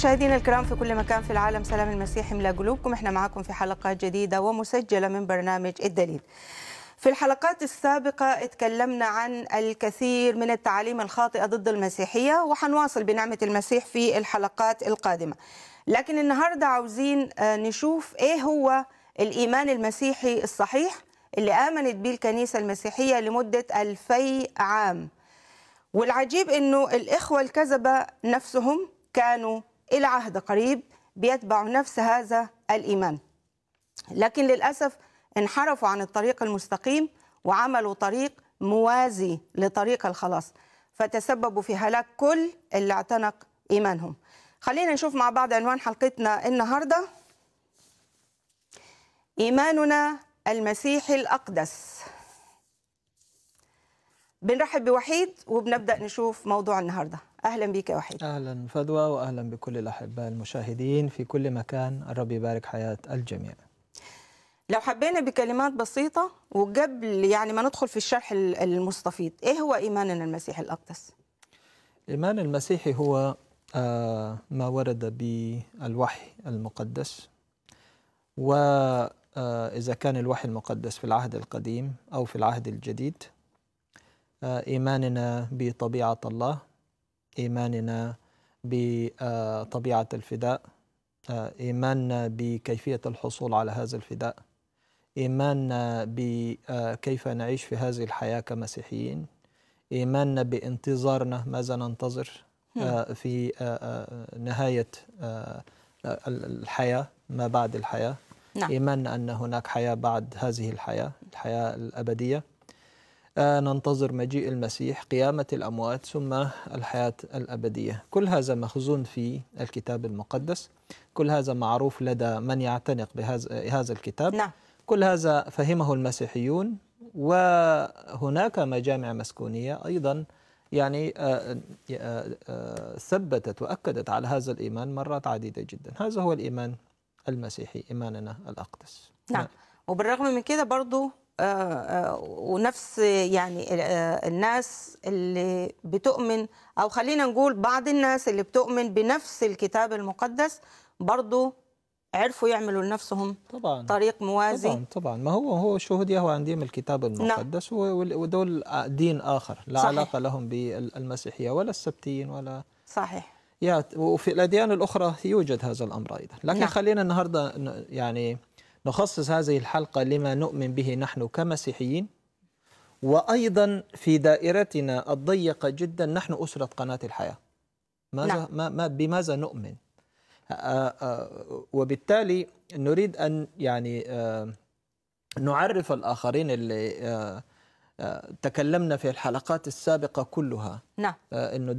مشاهدينا الكرام في كل مكان في العالم سلام المسيح ملا قلوبكم احنا معاكم في حلقه جديده ومسجله من برنامج الدليل في الحلقات السابقة اتكلمنا عن الكثير من التعاليم الخاطئة ضد المسيحية وحنواصل بنعمة المسيح في الحلقات القادمة لكن النهاردة عاوزين آه، نشوف ايه هو الإيمان المسيحي الصحيح اللي آمنت به الكنيسة المسيحية لمدة ألفي عام والعجيب أنه الإخوة الكذبة نفسهم كانوا إلى عهد قريب بيتبع نفس هذا الإيمان لكن للأسف انحرفوا عن الطريق المستقيم وعملوا طريق موازي لطريق الخلاص فتسببوا في هلاك كل اللي اعتنق إيمانهم خلينا نشوف مع بعض عنوان حلقتنا النهاردة إيماننا المسيحي الأقدس بنرحب بوحيد وبنبدأ نشوف موضوع النهارده أهلا بك يا وحيد أهلا فدوى وأهلا بكل الأحباء المشاهدين في كل مكان الرب يبارك حياة الجميع لو حبينا بكلمات بسيطة وقبل يعني ما ندخل في الشرح المستفيض إيه هو إيماننا المسيحي الأقدس؟ الإيمان المسيحي هو آه، ما ورد بالوحي المقدس وإذا آه، كان الوحي المقدس في العهد القديم أو في العهد الجديد آه، إيماننا بطبيعة الله إيماننا بطبيعة الفداء إيماننا بكيفية الحصول على هذا الفداء إيماننا بكيف نعيش في هذه الحياة كمسيحيين إيماننا بانتظارنا ماذا ننتظر نعم. آه، في آه، آه، نهاية الحياة ما بعد الحياة نعم. إيماننا أن هناك حياة بعد هذه الحياة الحياة الأبدية آه، ننتظر مجيء المسيح قيامة الأموات ثم الحياة الأبدية كل هذا مخزون في الكتاب المقدس كل هذا معروف لدى من يعتنق بهذا الكتاب نعم. كل هذا فهمه المسيحيون وهناك مجامع مسكونية أيضا يعني آه، آه، ثبتت وأكدت على هذا الإيمان مرات عديدة جدا هذا هو الإيمان المسيحي إيماننا الأقدس نعم وبالرغم من كده برضو آه، آه، ونفس يعني آه، الناس اللي بتؤمن او خلينا نقول بعض الناس اللي بتؤمن بنفس الكتاب المقدس برضه عرفوا يعملوا لنفسهم طبعا طريق موازي طبعا طبعا ما هو هو شهود يهوى عندهم الكتاب نعم. المقدس نعم. ودول دين اخر لا صحيح. علاقه لهم بالمسيحيه ولا السبتيين ولا صحيح يا وفي الاديان الاخرى يوجد هذا الامر ايضا لكن نعم. خلينا النهارده يعني نخصص هذه الحلقة لما نؤمن به نحن كمسيحيين وأيضا في دائرتنا الضيقة جدا نحن أسرة قناة الحياة ماذا نعم. ما ما بماذا نؤمن آه، آه، وبالتالي نريد أن يعني آه، نعرف الآخرين اللي تكلمنا في الحلقات السابقة كلها نعم أنه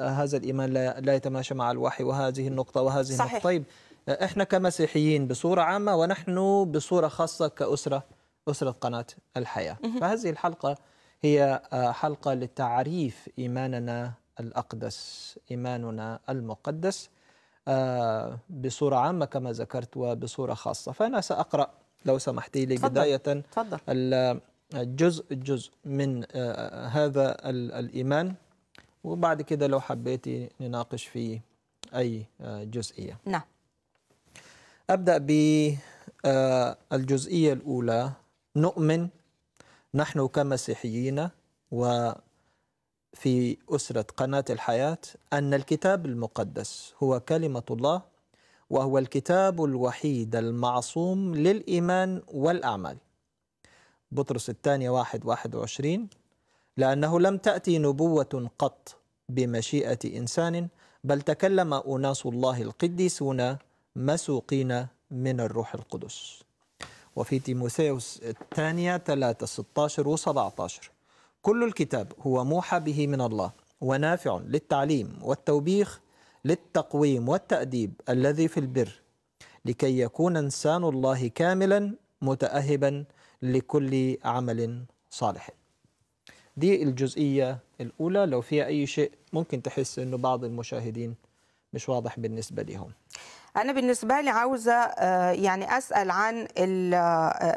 هذا الإيمان لا يتماشى مع الوحي وهذه النقطة وهذه صحيح. النقطة طيب احنا كمسيحيين بصوره عامه ونحن بصوره خاصه كاسره اسره قناه الحياه فهذه الحلقه هي آه، حلقه لتعريف ايماننا الاقدس ايماننا المقدس آه، بصوره عامه كما ذكرت وبصوره خاصه فانا ساقرا لو سمحتي لي بدايه تفضل. الجزء آه، جزء من هذا الايمان وبعد كده لو حبيتي نناقش في اي جزئيه نعم أبدأ بالجزئية آه، الأولى نؤمن نحن كمسيحيين وفي أسرة قناة الحياة أن الكتاب المقدس هو كلمة الله وهو الكتاب الوحيد المعصوم للإيمان والأعمال بطرس الثاني واحد واحد وعشرين لأنه لم تأتي نبوة قط بمشيئة إنسان بل تكلم أناس الله القديسون مسوقين من الروح القدس وفي تيموثاوس الثانية 3 16 و 17 كل الكتاب هو موحى به من الله ونافع للتعليم والتوبيخ للتقويم والتأديب الذي في البر لكي يكون إنسان الله كاملا متأهبا لكل عمل صالح دي الجزئية الأولى لو فيها أي شيء ممكن تحس أنه بعض المشاهدين مش واضح بالنسبة لهم انا بالنسبه لي عاوزه آه، يعني اسال عن آه،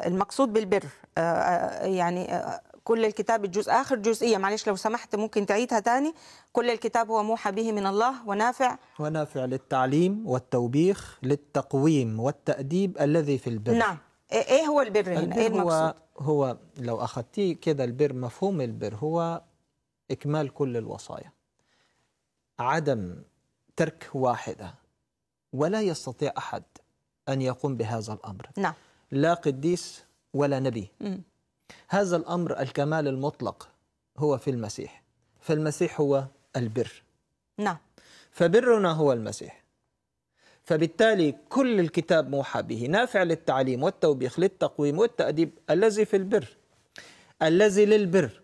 المقصود بالبر آه، يعني كل الكتاب الجزء اخر جزئيه معلش لو سمحت ممكن تعيدها تاني كل الكتاب هو موحى به من الله ونافع ونافع للتعليم والتوبيخ للتقويم والتاديب الذي في البر نعم ايه, إيه هو البر هنا إيه البر ايه المقصود هو, هو لو أخذتي كده البر مفهوم البر هو اكمال كل الوصايا عدم ترك واحده ولا يستطيع أحد أن يقوم بهذا الأمر نعم. لا قديس ولا نبي هذا الأمر الكمال المطلق هو في المسيح فالمسيح هو البر نعم فبرنا هو المسيح فبالتالي كل الكتاب موحى به نافع للتعليم والتوبيخ للتقويم والتأديب الذي في البر الذي للبر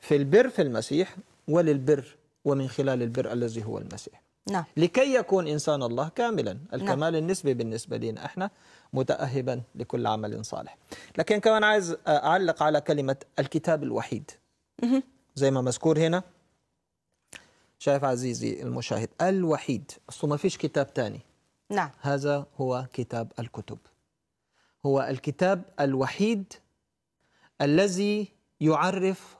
في البر في المسيح وللبر ومن خلال البر الذي هو المسيح نعم. لكي يكون إنسان الله كاملا نعم. الكمال نعم. النسبي بالنسبة لنا احنا متأهبا لكل عمل صالح لكن كمان عايز أعلق على كلمة الكتاب الوحيد زي ما مذكور هنا شايف عزيزي المشاهد الوحيد أصله ما فيش كتاب تاني نعم هذا هو كتاب الكتب هو الكتاب الوحيد الذي يعرف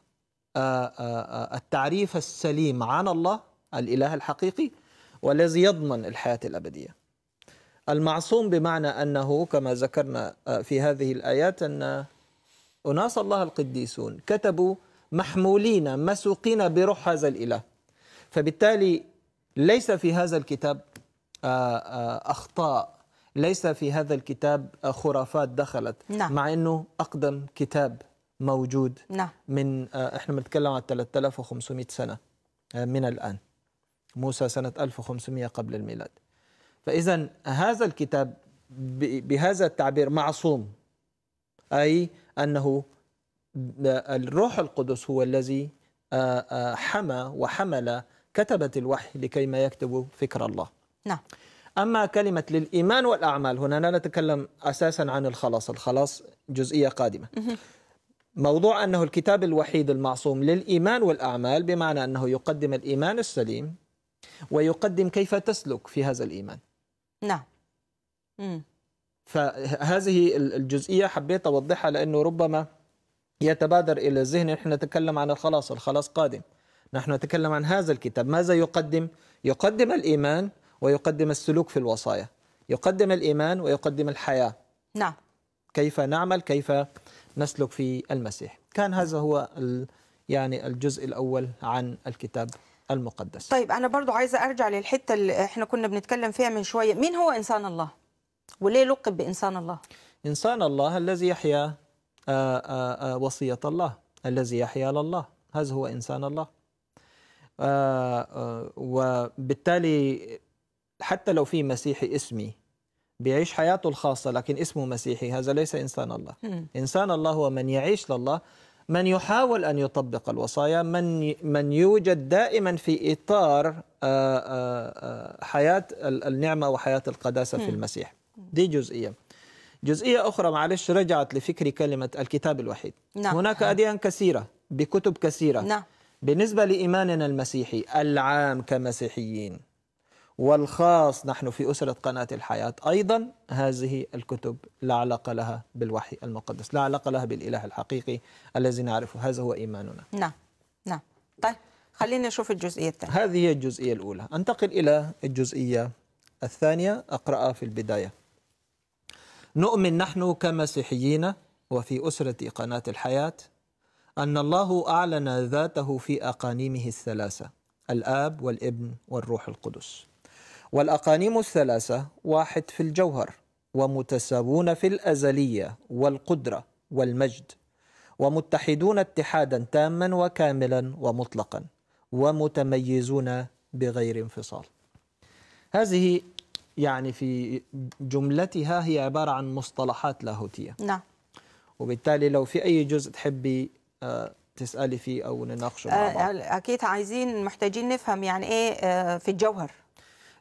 آه، آه، آه، التعريف السليم عن الله الإله الحقيقي والذي يضمن الحياة الأبدية المعصوم بمعنى أنه كما ذكرنا آه، في هذه الآيات أن أناس الله القديسون كتبوا محمولين مسوقين بروح هذا الإله فبالتالي ليس في هذا الكتاب آه، آه، أخطاء ليس في هذا الكتاب خرافات دخلت نعم. مع أنه أقدم كتاب موجود نعم. من احنا بنتكلم عن 3500 سنة من الآن موسى سنة 1500 قبل الميلاد فإذا هذا الكتاب بهذا التعبير معصوم أي أنه الروح القدس هو الذي حمى وحمل كتبة الوحي لكي ما يكتبوا فكر الله نعم أما كلمة للإيمان والأعمال هنا لا نتكلم أساسا عن الخلاص الخلاص جزئية قادمة موضوع أنه الكتاب الوحيد المعصوم للإيمان والأعمال بمعنى أنه يقدم الإيمان السليم ويقدم كيف تسلك في هذا الإيمان نعم فهذه الجزئية حبيت أوضحها لأنه ربما يتبادر إلى الذهن نحن نتكلم عن الخلاص الخلاص قادم نحن نتكلم عن هذا الكتاب ماذا يقدم؟ يقدم الإيمان ويقدم السلوك في الوصايا يقدم الإيمان ويقدم الحياة نعم كيف نعمل كيف نسلك في المسيح كان هذا هو يعني الجزء الأول عن الكتاب المقدس طيب أنا برضو عايزة أرجع للحتة اللي إحنا كنا بنتكلم فيها من شوية مين هو إنسان الله؟ وليه لقب بإنسان الله؟ إنسان الله الذي يحيا آه، آه، آه، وصية الله الذي يحيا لله هذا هو إنسان الله وبالتالي حتى لو في مسيحي اسمي بيعيش حياته الخاصة لكن اسمه مسيحي هذا ليس إنسان الله إنسان الله هو من يعيش لله من يحاول أن يطبق الوصايا من من يوجد دائما في إطار آه، آه، آه، حياة النعمة وحياة القداسة في المسيح دي جزئية جزئية أخرى معلش رجعت لفكر كلمة الكتاب الوحيد نعم. هناك أديان كثيرة بكتب كثيرة نعم. بالنسبة لإيماننا المسيحي العام كمسيحيين والخاص نحن في أسرة قناة الحياة أيضا هذه الكتب لا علاقة لها بالوحي المقدس لا علاقة لها بالإله الحقيقي الذي نعرفه هذا هو إيماننا نعم نعم طيب خلينا نشوف الجزئية الثانية هذه هي الجزئية الأولى أنتقل إلى الجزئية الثانية أقرأها في البداية نؤمن نحن كمسيحيين وفي أسرة قناة الحياة أن الله أعلن ذاته في أقانيمه الثلاثة الآب والابن والروح القدس والأقانيم الثلاثة واحد في الجوهر ومتساوون في الأزلية والقدرة والمجد ومتحدون اتحادا تاما وكاملا ومطلقا ومتميزون بغير انفصال هذه يعني في جملتها هي عبارة عن مصطلحات لاهوتية نعم وبالتالي لو في أي جزء تحبي آه، تسألي فيه أو نناقشه مع آه، بعض أكيد عايزين محتاجين نفهم يعني إيه آه، في الجوهر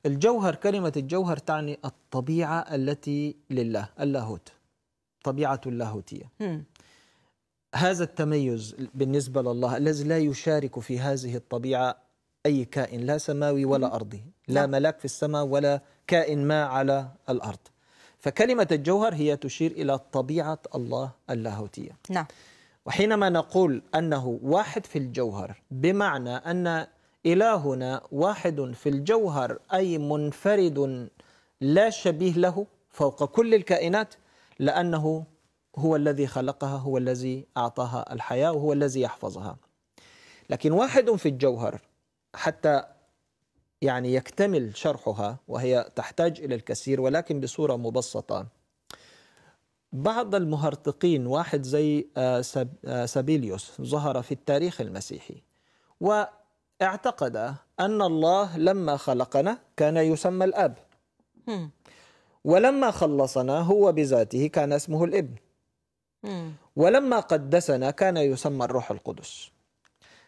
الجوهر كلمة الجوهر تعني الطبيعة التي لله اللاهوت طبيعة اللاهوتية هذا التميز بالنسبة لله الذي لا يشارك في هذه الطبيعة أي كائن لا سماوي ولا أرضي نعم. لا ملاك في السماء ولا كائن ما على الأرض فكلمة الجوهر هي تشير إلى طبيعة الله اللاهوتية نعم وحينما نقول أنه واحد في الجوهر بمعنى أن إلهنا واحد في الجوهر أي منفرد لا شبيه له فوق كل الكائنات لأنه هو الذي خلقها هو الذي أعطاها الحياة وهو الذي يحفظها لكن واحد في الجوهر حتى يعني يكتمل شرحها وهي تحتاج إلى الكثير ولكن بصورة مبسطة بعض المهرطقين واحد زي آه، آه، سبيليوس ظهر في التاريخ المسيحي و اعتقد أن الله لما خلقنا كان يسمى الأب ولما خلصنا هو بذاته كان اسمه الابن ولما قدسنا كان يسمى الروح القدس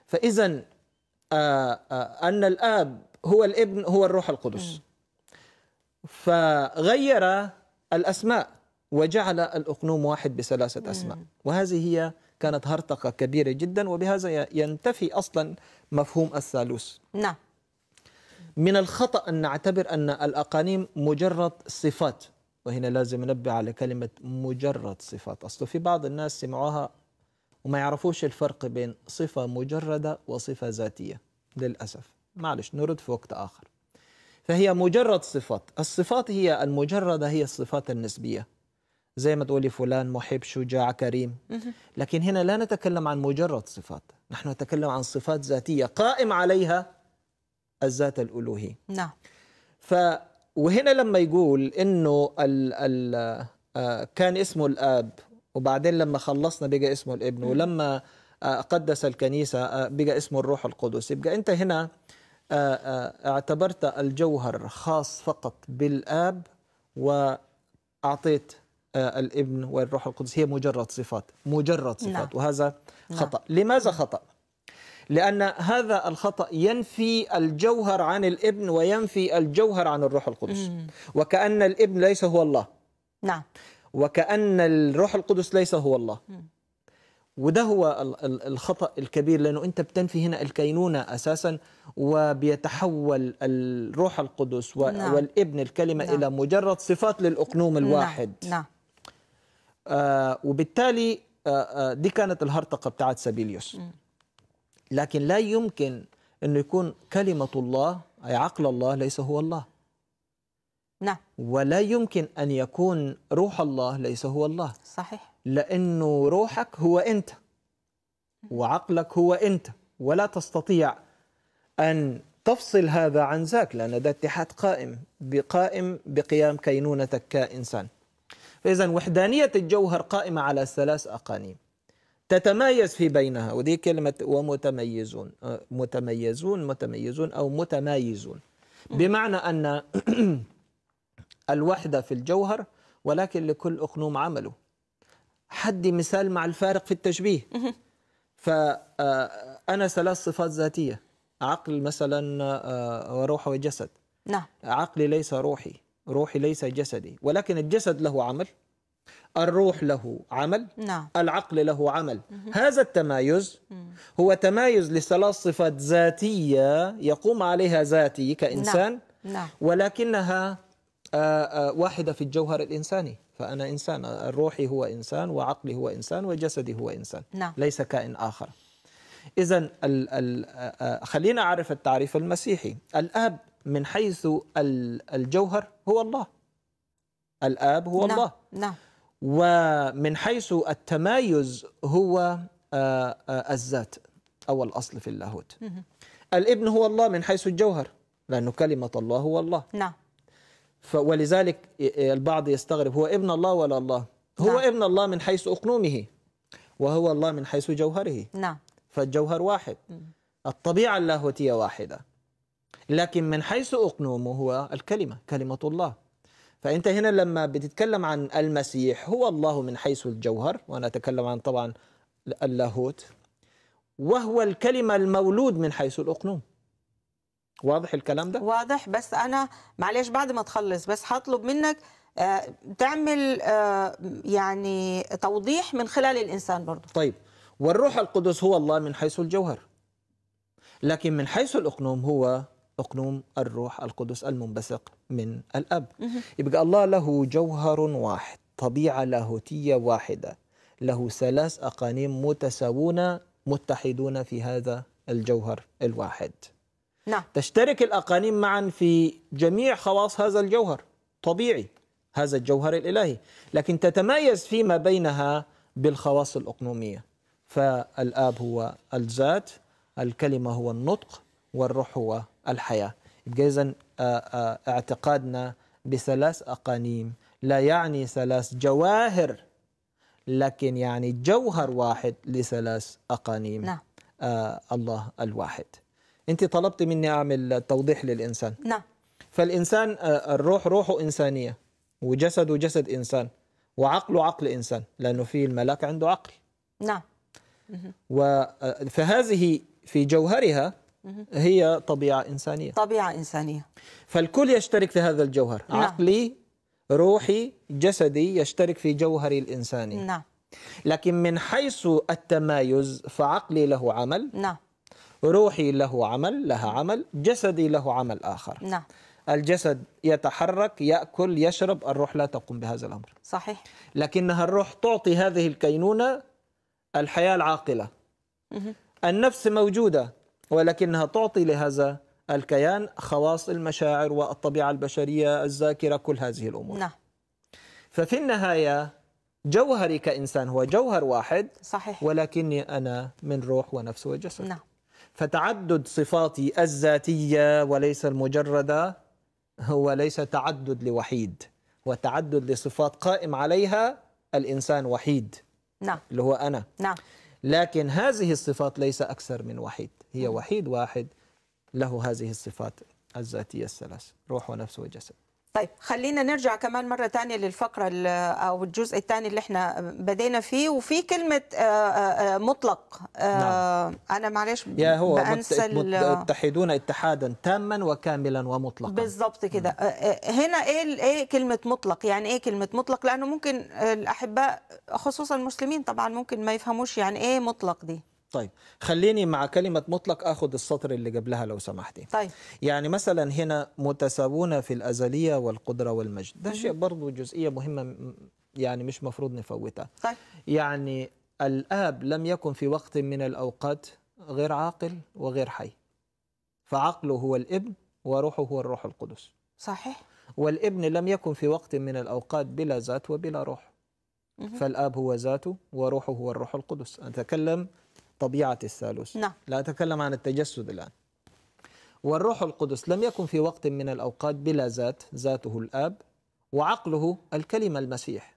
فإذا آه، آه، أن الآب هو الابن هو الروح القدس فغير الأسماء وجعل الأقنوم واحد بثلاثة أسماء وهذه هي كانت هرطقة كبيرة جدا وبهذا ينتفي أصلا مفهوم الثالوث نعم من الخطأ أن نعتبر أن الأقانيم مجرد صفات وهنا لازم ننبه على كلمة مجرد صفات اصل في بعض الناس سمعوها وما يعرفوش الفرق بين صفة مجردة وصفة ذاتية للأسف معلش نرد في وقت آخر فهي مجرد صفات الصفات هي المجردة هي الصفات النسبية زي ما تقولي فلان محب شجاع كريم لكن هنا لا نتكلم عن مجرد صفات نحن نتكلم عن صفات ذاتية قائم عليها الذات الألوهية نعم ف وهنا لما يقول انه ال ال آه، كان اسمه الاب وبعدين لما خلصنا بقى اسمه الابن ولما آه، قدس الكنيسه آه، بقى اسمه الروح القدس يبقى انت هنا اعتبرت الجوهر خاص فقط بالاب واعطيت آه، الابن والروح القدس هي مجرد صفات مجرد نعم. صفات نعم. وهذا خطأ لماذا خطأ؟ لأن هذا الخطأ ينفي الجوهر عن الابن وينفي الجوهر عن الروح القدس مم. وكأن الابن ليس هو الله نعم وكأن الروح القدس ليس هو الله مم. وده هو الخطأ الكبير لأنه أنت بتنفي هنا الكينونة أساسا وبيتحول الروح القدس نعم. والابن الكلمة نعم. إلى مجرد صفات للأقنوم نعم. الواحد نعم. نعم. آه، وبالتالي آه، آه، دي كانت الهرطقه بتاعت سابيليوس لكن لا يمكن انه يكون كلمه الله اي عقل الله ليس هو الله نعم ولا يمكن ان يكون روح الله ليس هو الله صحيح لانه روحك هو انت وعقلك هو انت ولا تستطيع ان تفصل هذا عن ذاك لان ده اتحاد قائم بقائم بقيام كينونتك كانسان فإذا وحدانية الجوهر قائمة على ثلاث أقانيم تتمايز في بينها ودي كلمة ومتميزون أه، متميزون متميزون أو متمايزون بمعنى أن الوحدة في الجوهر ولكن لكل أقنوم عمله حدي مثال مع الفارق في التشبيه فأنا أه، ثلاث صفات ذاتية عقل مثلا وروح أه، وجسد نعم عقلي ليس روحي روحي ليس جسدي ولكن الجسد له عمل الروح له عمل نعم. العقل له عمل مه. هذا التمايز هو تمايز لثلاث صفات ذاتية يقوم عليها ذاتي كإنسان نعم. لا. نعم. ولكنها آه، آه، واحدة في الجوهر الإنساني فأنا إنسان روحي هو إنسان وعقلي هو إنسان وجسدي هو إنسان نعم. ليس كائن آخر إذا آه، خلينا أعرف التعريف المسيحي الأب من حيث الجوهر هو الله الآب هو نعم. الله نعم. ومن حيث التمايز هو آه، آه، الذات أو الأصل في اللاهوت الابن هو الله من حيث الجوهر لأنه كلمة الله هو الله نعم ولذلك البعض يستغرب هو ابن الله ولا الله هو نعم. ابن الله من حيث أقنومه وهو الله من حيث جوهره نعم فالجوهر واحد الطبيعة اللاهوتية واحدة لكن من حيث أقنوم هو الكلمة كلمة الله فأنت هنا لما بتتكلم عن المسيح هو الله من حيث الجوهر وأنا أتكلم عن طبعا اللاهوت وهو الكلمة المولود من حيث الأقنوم واضح الكلام ده؟ واضح بس أنا معلش بعد ما تخلص بس هطلب منك آه، تعمل آه، يعني توضيح من خلال الإنسان برضه طيب والروح القدس هو الله من حيث الجوهر لكن من حيث الأقنوم هو أقنوم الروح القدس المنبثق من الأب يبقى الله له جوهر واحد طبيعة لاهوتية واحدة له ثلاث أقانيم متساوون متحدون في هذا الجوهر الواحد نعم. تشترك الأقانيم معا في جميع خواص هذا الجوهر طبيعي هذا الجوهر الإلهي لكن تتميز فيما بينها بالخواص الأقنومية فالآب هو الذات الكلمة هو النطق والروح هو الحياة يبقى إذا اعتقادنا بثلاث أقانيم لا يعني ثلاث جواهر لكن يعني جوهر واحد لثلاث أقانيم نعم. آه الله الواحد أنت طلبت مني أعمل توضيح للإنسان نعم فالإنسان آه الروح روحه إنسانية وجسده جسد إنسان وعقله عقل إنسان لأنه في الملاك عنده عقل نعم فهذه في جوهرها هي طبيعة إنسانية طبيعة إنسانية فالكل يشترك في هذا الجوهر نعم. عقلي روحي جسدي يشترك في جوهري الإنساني نعم لكن من حيث التمايز فعقلي له عمل نعم روحي له عمل لها عمل جسدي له عمل آخر نعم الجسد يتحرك يأكل يشرب الروح لا تقوم بهذا الأمر صحيح لكنها الروح تعطي هذه الكينونة الحياة العاقلة النفس موجودة ولكنها تعطي لهذا الكيان خواص المشاعر والطبيعة البشرية الذاكرة كل هذه الأمور نعم. ففي النهاية جوهري كإنسان هو جوهر واحد صحيح. ولكني أنا من روح ونفس وجسد نعم. فتعدد صفاتي الذاتية وليس المجردة هو ليس تعدد لوحيد هو تعدد لصفات قائم عليها الإنسان وحيد نعم اللي هو أنا نعم لكن هذه الصفات ليس أكثر من وحيد هي وحيد واحد له هذه الصفات الذاتية الثلاث روح ونفس وجسد طيب خلينا نرجع كمان مرة تانية للفقرة أو الجزء الثاني اللي احنا بدينا فيه وفي كلمة آه، آه، آه، مطلق نعم. أنا معلش يا هو بأنسى متحدون اتحادا تاما وكاملا ومطلقا بالضبط كده نعم. هنا ايه ايه كلمة مطلق يعني ايه كلمة مطلق لأنه ممكن الأحباء خصوصا المسلمين طبعا ممكن ما يفهموش يعني ايه مطلق دي طيب خليني مع كلمة مطلق أخذ السطر اللي قبلها لو سمحتي طيب يعني مثلا هنا متساوون في الأزلية والقدرة والمجد ده شيء برضو جزئية مهمة يعني مش مفروض نفوتها طيب يعني الآب لم يكن في وقت من الأوقات غير عاقل وغير حي فعقله هو الابن وروحه هو الروح القدس صحيح والابن لم يكن في وقت من الأوقات بلا ذات وبلا روح فالآب هو ذاته وروحه هو الروح القدس أتكلم طبيعة الثالوث نعم. لا أتكلم عن التجسد الآن والروح القدس لم يكن في وقت من الأوقات بلا ذات ذاته الآب وعقله الكلمة المسيح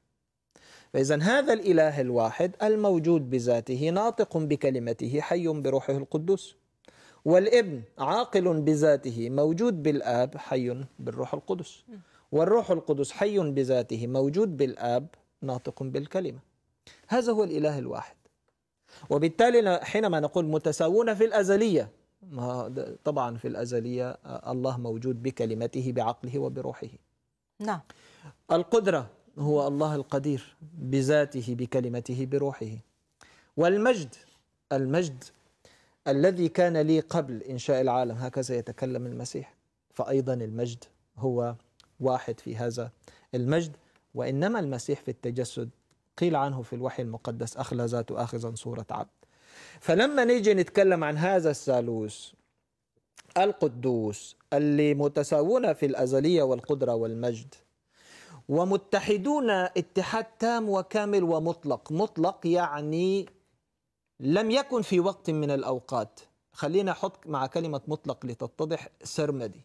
فإذا هذا الإله الواحد الموجود بذاته ناطق بكلمته حي بروحه القدس والابن عاقل بذاته موجود بالآب حي بالروح القدس والروح القدس حي بذاته موجود بالآب ناطق بالكلمة هذا هو الإله الواحد وبالتالي حينما نقول متساوون في الأزلية ما طبعا في الأزلية آه، الله موجود بكلمته بعقله وبروحه نعم القدرة هو الله القدير بذاته بكلمته بروحه والمجد المجد الذي كان لي قبل إنشاء العالم هكذا يتكلم المسيح فأيضا المجد هو واحد في هذا المجد وإنما المسيح في التجسد قيل عنه في الوحي المقدس أخلى ذات آخذا صورة عبد فلما نيجي نتكلم عن هذا الثالوث القدوس اللي متساوون في الأزلية والقدرة والمجد ومتحدون اتحاد تام وكامل ومطلق مطلق يعني لم يكن في وقت من الأوقات خلينا أحط مع كلمة مطلق لتتضح سرمدي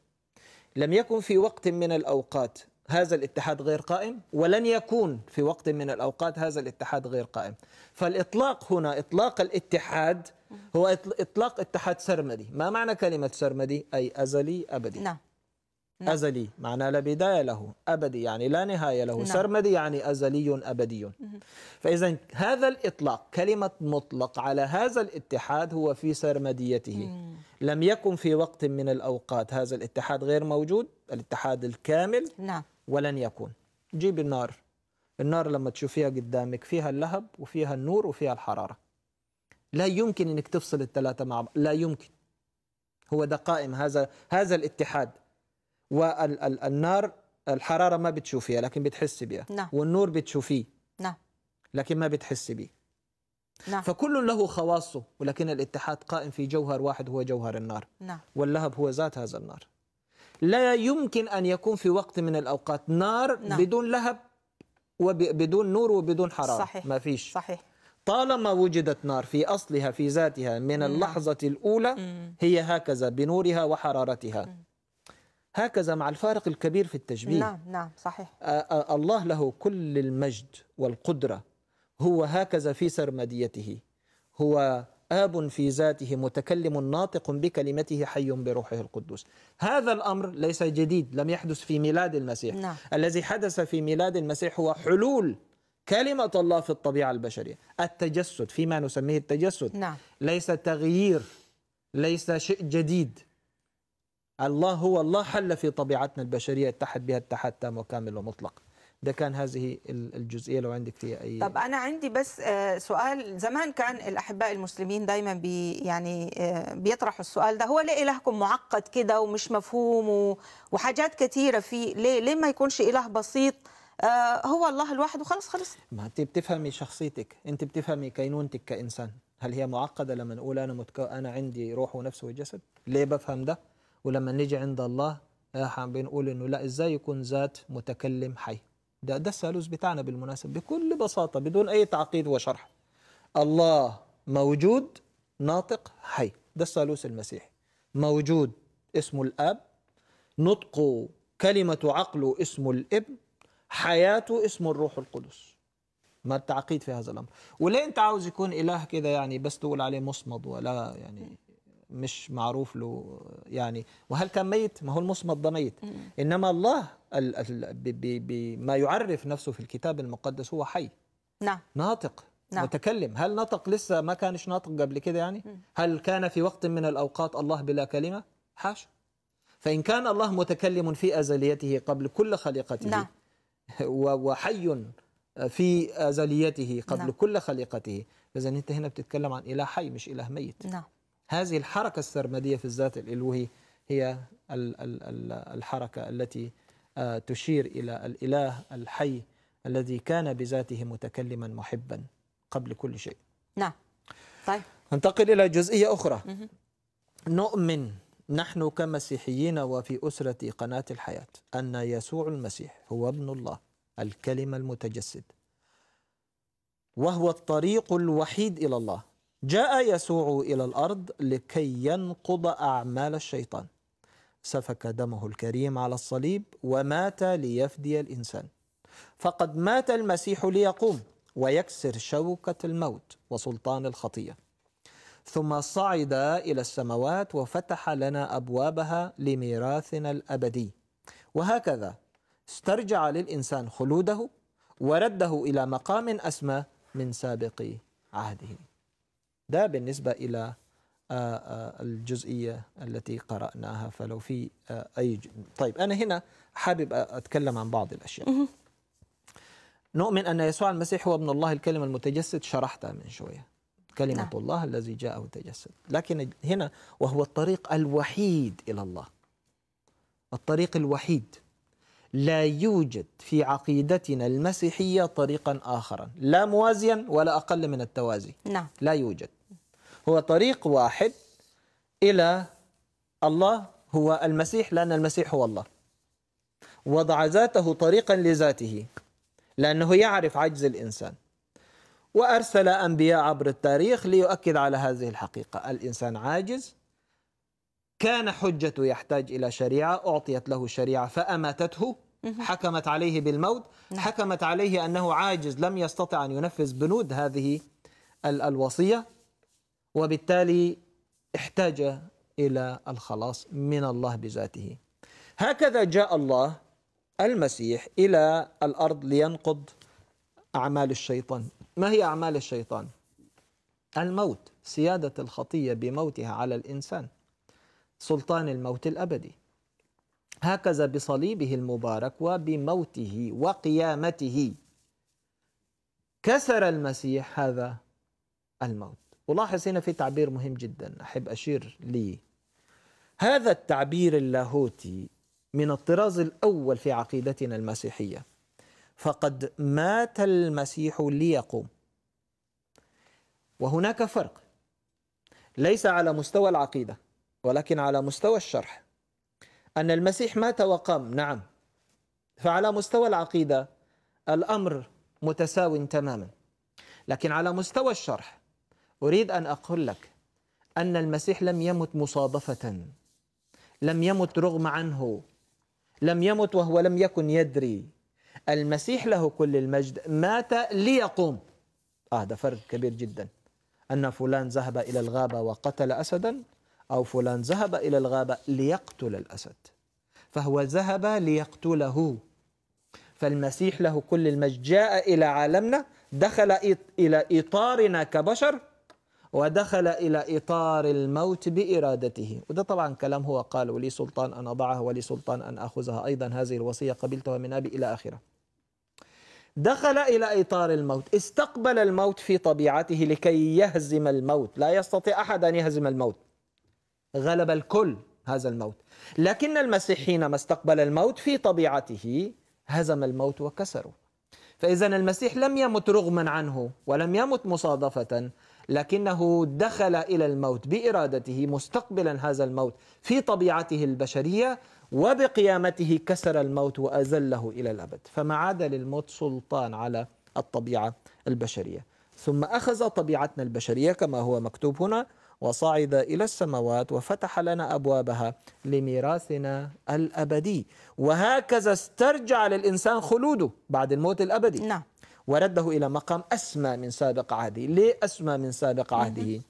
لم يكن في وقت من الأوقات هذا الاتحاد غير قائم ولن يكون في وقت من الأوقات هذا الاتحاد غير قائم فالإطلاق هنا إطلاق الاتحاد هو إطلاق اتحاد سرمدي ما معنى كلمة سرمدي أي أزلي أبدي نعم, نعم. أزلي معنى لا بداية له أبدي يعني لا نهاية له نعم. سرمدي يعني أزلي أبدي فإذا هذا الإطلاق كلمة مطلق على هذا الاتحاد هو في سرمديته لم يكن في وقت من الأوقات هذا الاتحاد غير موجود الاتحاد الكامل نعم ولن يكون جيب النار النار لما تشوفيها قدامك فيها اللهب وفيها النور وفيها الحرارة لا يمكن انك تفصل الثلاثة مع بعض لا يمكن هو ده قائم هذا هذا الاتحاد والنار الحرارة ما بتشوفيها لكن بتحسي بها نعم. والنور بتشوفيه نعم. لكن ما بتحسي به نعم. فكل له خواصه ولكن الاتحاد قائم في جوهر واحد هو جوهر النار نعم. واللهب هو ذات هذا النار لا يمكن أن يكون في وقت من الأوقات نار نعم. بدون لهب وبدون نور وبدون حرارة صحيح. ما فيش صحيح طالما وجدت نار في أصلها في ذاتها من نعم. اللحظة الأولى هي هكذا بنورها وحرارتها هكذا مع الفارق الكبير في التشبيه نعم نعم صحيح الله له كل المجد والقدرة هو هكذا في سرمديته هو اب في ذاته متكلم ناطق بكلمته حي بروحه القدوس هذا الامر ليس جديد لم يحدث في ميلاد المسيح نعم. الذي حدث في ميلاد المسيح هو حلول كلمه الله في الطبيعه البشريه التجسد فيما نسميه التجسد نعم. ليس تغيير ليس شيء جديد الله هو الله حل في طبيعتنا البشريه اتحد بها اتحاد تام وكامل ومطلق ده كان هذه الجزئيه لو عندك فيها اي طب انا عندي بس آه، سؤال زمان كان الاحباء المسلمين دايما بي يعني آه، بيطرحوا السؤال ده هو ليه الهكم معقد كده ومش مفهوم وحاجات كثيره فيه ليه ليه ما يكونش اله بسيط آه، هو الله الواحد وخلاص خلص ما انت بتفهمي شخصيتك انت بتفهمي كينونتك كانسان هل هي معقده لما نقول انا متك... انا عندي روح ونفس وجسد ليه بفهم ده ولما نيجي عند الله بنقول انه لا ازاي يكون ذات متكلم حي ده ده الثالوث بتاعنا بالمناسبة بكل بساطة بدون أي تعقيد وشرح الله موجود ناطق حي ده الثالوث المسيحي موجود اسمه الأب نطقه كلمة عقله اسمه الابن حياته اسمه الروح القدس ما التعقيد في هذا الأمر وليه أنت عاوز يكون إله كده يعني بس تقول عليه مصمد ولا يعني مش معروف له يعني وهل كان ميت ما هو المصمد ده ميت انما الله بما ما يعرف نفسه في الكتاب المقدس هو حي نعم ناطق نعم. متكلم هل نطق لسه ما كانش ناطق قبل كده يعني هل كان في وقت من الأوقات الله بلا كلمة حاشا فإن كان الله متكلم في أزليته قبل كل خليقته نعم. وحي في أزليته قبل نعم. كل خليقته إذا أنت هنا بتتكلم عن إله حي مش إله ميت نعم هذه الحركة السرمدية في الذات الإلوهي هي الحركة التي آه، تشير إلى الإله الحي الذي كان بذاته متكلما محبا قبل كل شيء نعم طيب ننتقل إلى جزئية أخرى نؤمن نحن كمسيحيين وفي أسرة قناة الحياة أن يسوع المسيح هو ابن الله الكلمة المتجسد وهو الطريق الوحيد إلى الله جاء يسوع إلى الأرض لكي ينقض أعمال الشيطان سفك دمه الكريم على الصليب ومات ليفدي الإنسان فقد مات المسيح ليقوم ويكسر شوكة الموت وسلطان الخطية ثم صعد إلى السماوات وفتح لنا أبوابها لميراثنا الأبدي وهكذا استرجع للإنسان خلوده ورده إلى مقام أسمى من سابق عهده ده بالنسبة إلى آه، آه، الجزئية التي قرأناها فلو في آه، أي ج... طيب أنا هنا حابب أتكلم عن بعض الأشياء نؤمن أن يسوع المسيح هو ابن الله الكلمة المتجسد شرحتها من شوية كلمة نعم. الله الذي جاءه وتجسد لكن هنا وهو الطريق الوحيد إلى الله الطريق الوحيد لا يوجد في عقيدتنا المسيحية طريقا آخرا لا موازيا ولا أقل من التوازي نعم. لا يوجد هو طريق واحد إلى الله هو المسيح لأن المسيح هو الله وضع ذاته طريقا لذاته لأنه يعرف عجز الإنسان وأرسل أنبياء عبر التاريخ ليؤكد على هذه الحقيقة الإنسان عاجز كان حجته يحتاج إلى شريعة أعطيت له شريعة فأماتته حكمت عليه بالموت نعم. حكمت عليه أنه عاجز لم يستطع أن ينفذ بنود هذه الوصية وبالتالي احتاج الى الخلاص من الله بذاته هكذا جاء الله المسيح الى الارض لينقض اعمال الشيطان ما هي اعمال الشيطان الموت سياده الخطيه بموتها على الانسان سلطان الموت الابدي هكذا بصليبه المبارك وبموته وقيامته كسر المسيح هذا الموت ولاحظ هنا في تعبير مهم جدا أحب أشير لي هذا التعبير اللاهوتي من الطراز الأول في عقيدتنا المسيحية فقد مات المسيح ليقوم وهناك فرق ليس على مستوى العقيدة ولكن على مستوى الشرح أن المسيح مات وقام نعم فعلى مستوى العقيدة الأمر متساو تماما لكن على مستوى الشرح أريد أن أقول لك أن المسيح لم يمت مصادفة لم يمت رغم عنه لم يمت وهو لم يكن يدري المسيح له كل المجد مات ليقوم آه ده فرق كبير جدا أن فلان ذهب إلى الغابة وقتل أسدا أو فلان ذهب إلى الغابة ليقتل الأسد فهو ذهب ليقتله فالمسيح له كل المجد جاء إلى عالمنا دخل إلى إطارنا كبشر ودخل إلى إطار الموت بإرادته وده طبعا كلام هو قال ولي سلطان أن أضعه ولي سلطان أن أخذها أيضا هذه الوصية قبلتها من أبي إلى آخره دخل إلى إطار الموت استقبل الموت في طبيعته لكي يهزم الموت لا يستطيع أحد أن يهزم الموت غلب الكل هذا الموت لكن المسيح حينما استقبل الموت في طبيعته هزم الموت وكسره فإذا المسيح لم يمت رغما عنه ولم يمت مصادفة لكنه دخل الى الموت بارادته مستقبلا هذا الموت في طبيعته البشريه وبقيامته كسر الموت وازله الى الابد فما عاد للموت سلطان على الطبيعه البشريه ثم اخذ طبيعتنا البشريه كما هو مكتوب هنا وصعد الى السماوات وفتح لنا ابوابها لميراثنا الابدي وهكذا استرجع للانسان خلوده بعد الموت الابدي نعم ورده إلى مقام أسمى من سابق عهده ليه أسمى من سابق عهده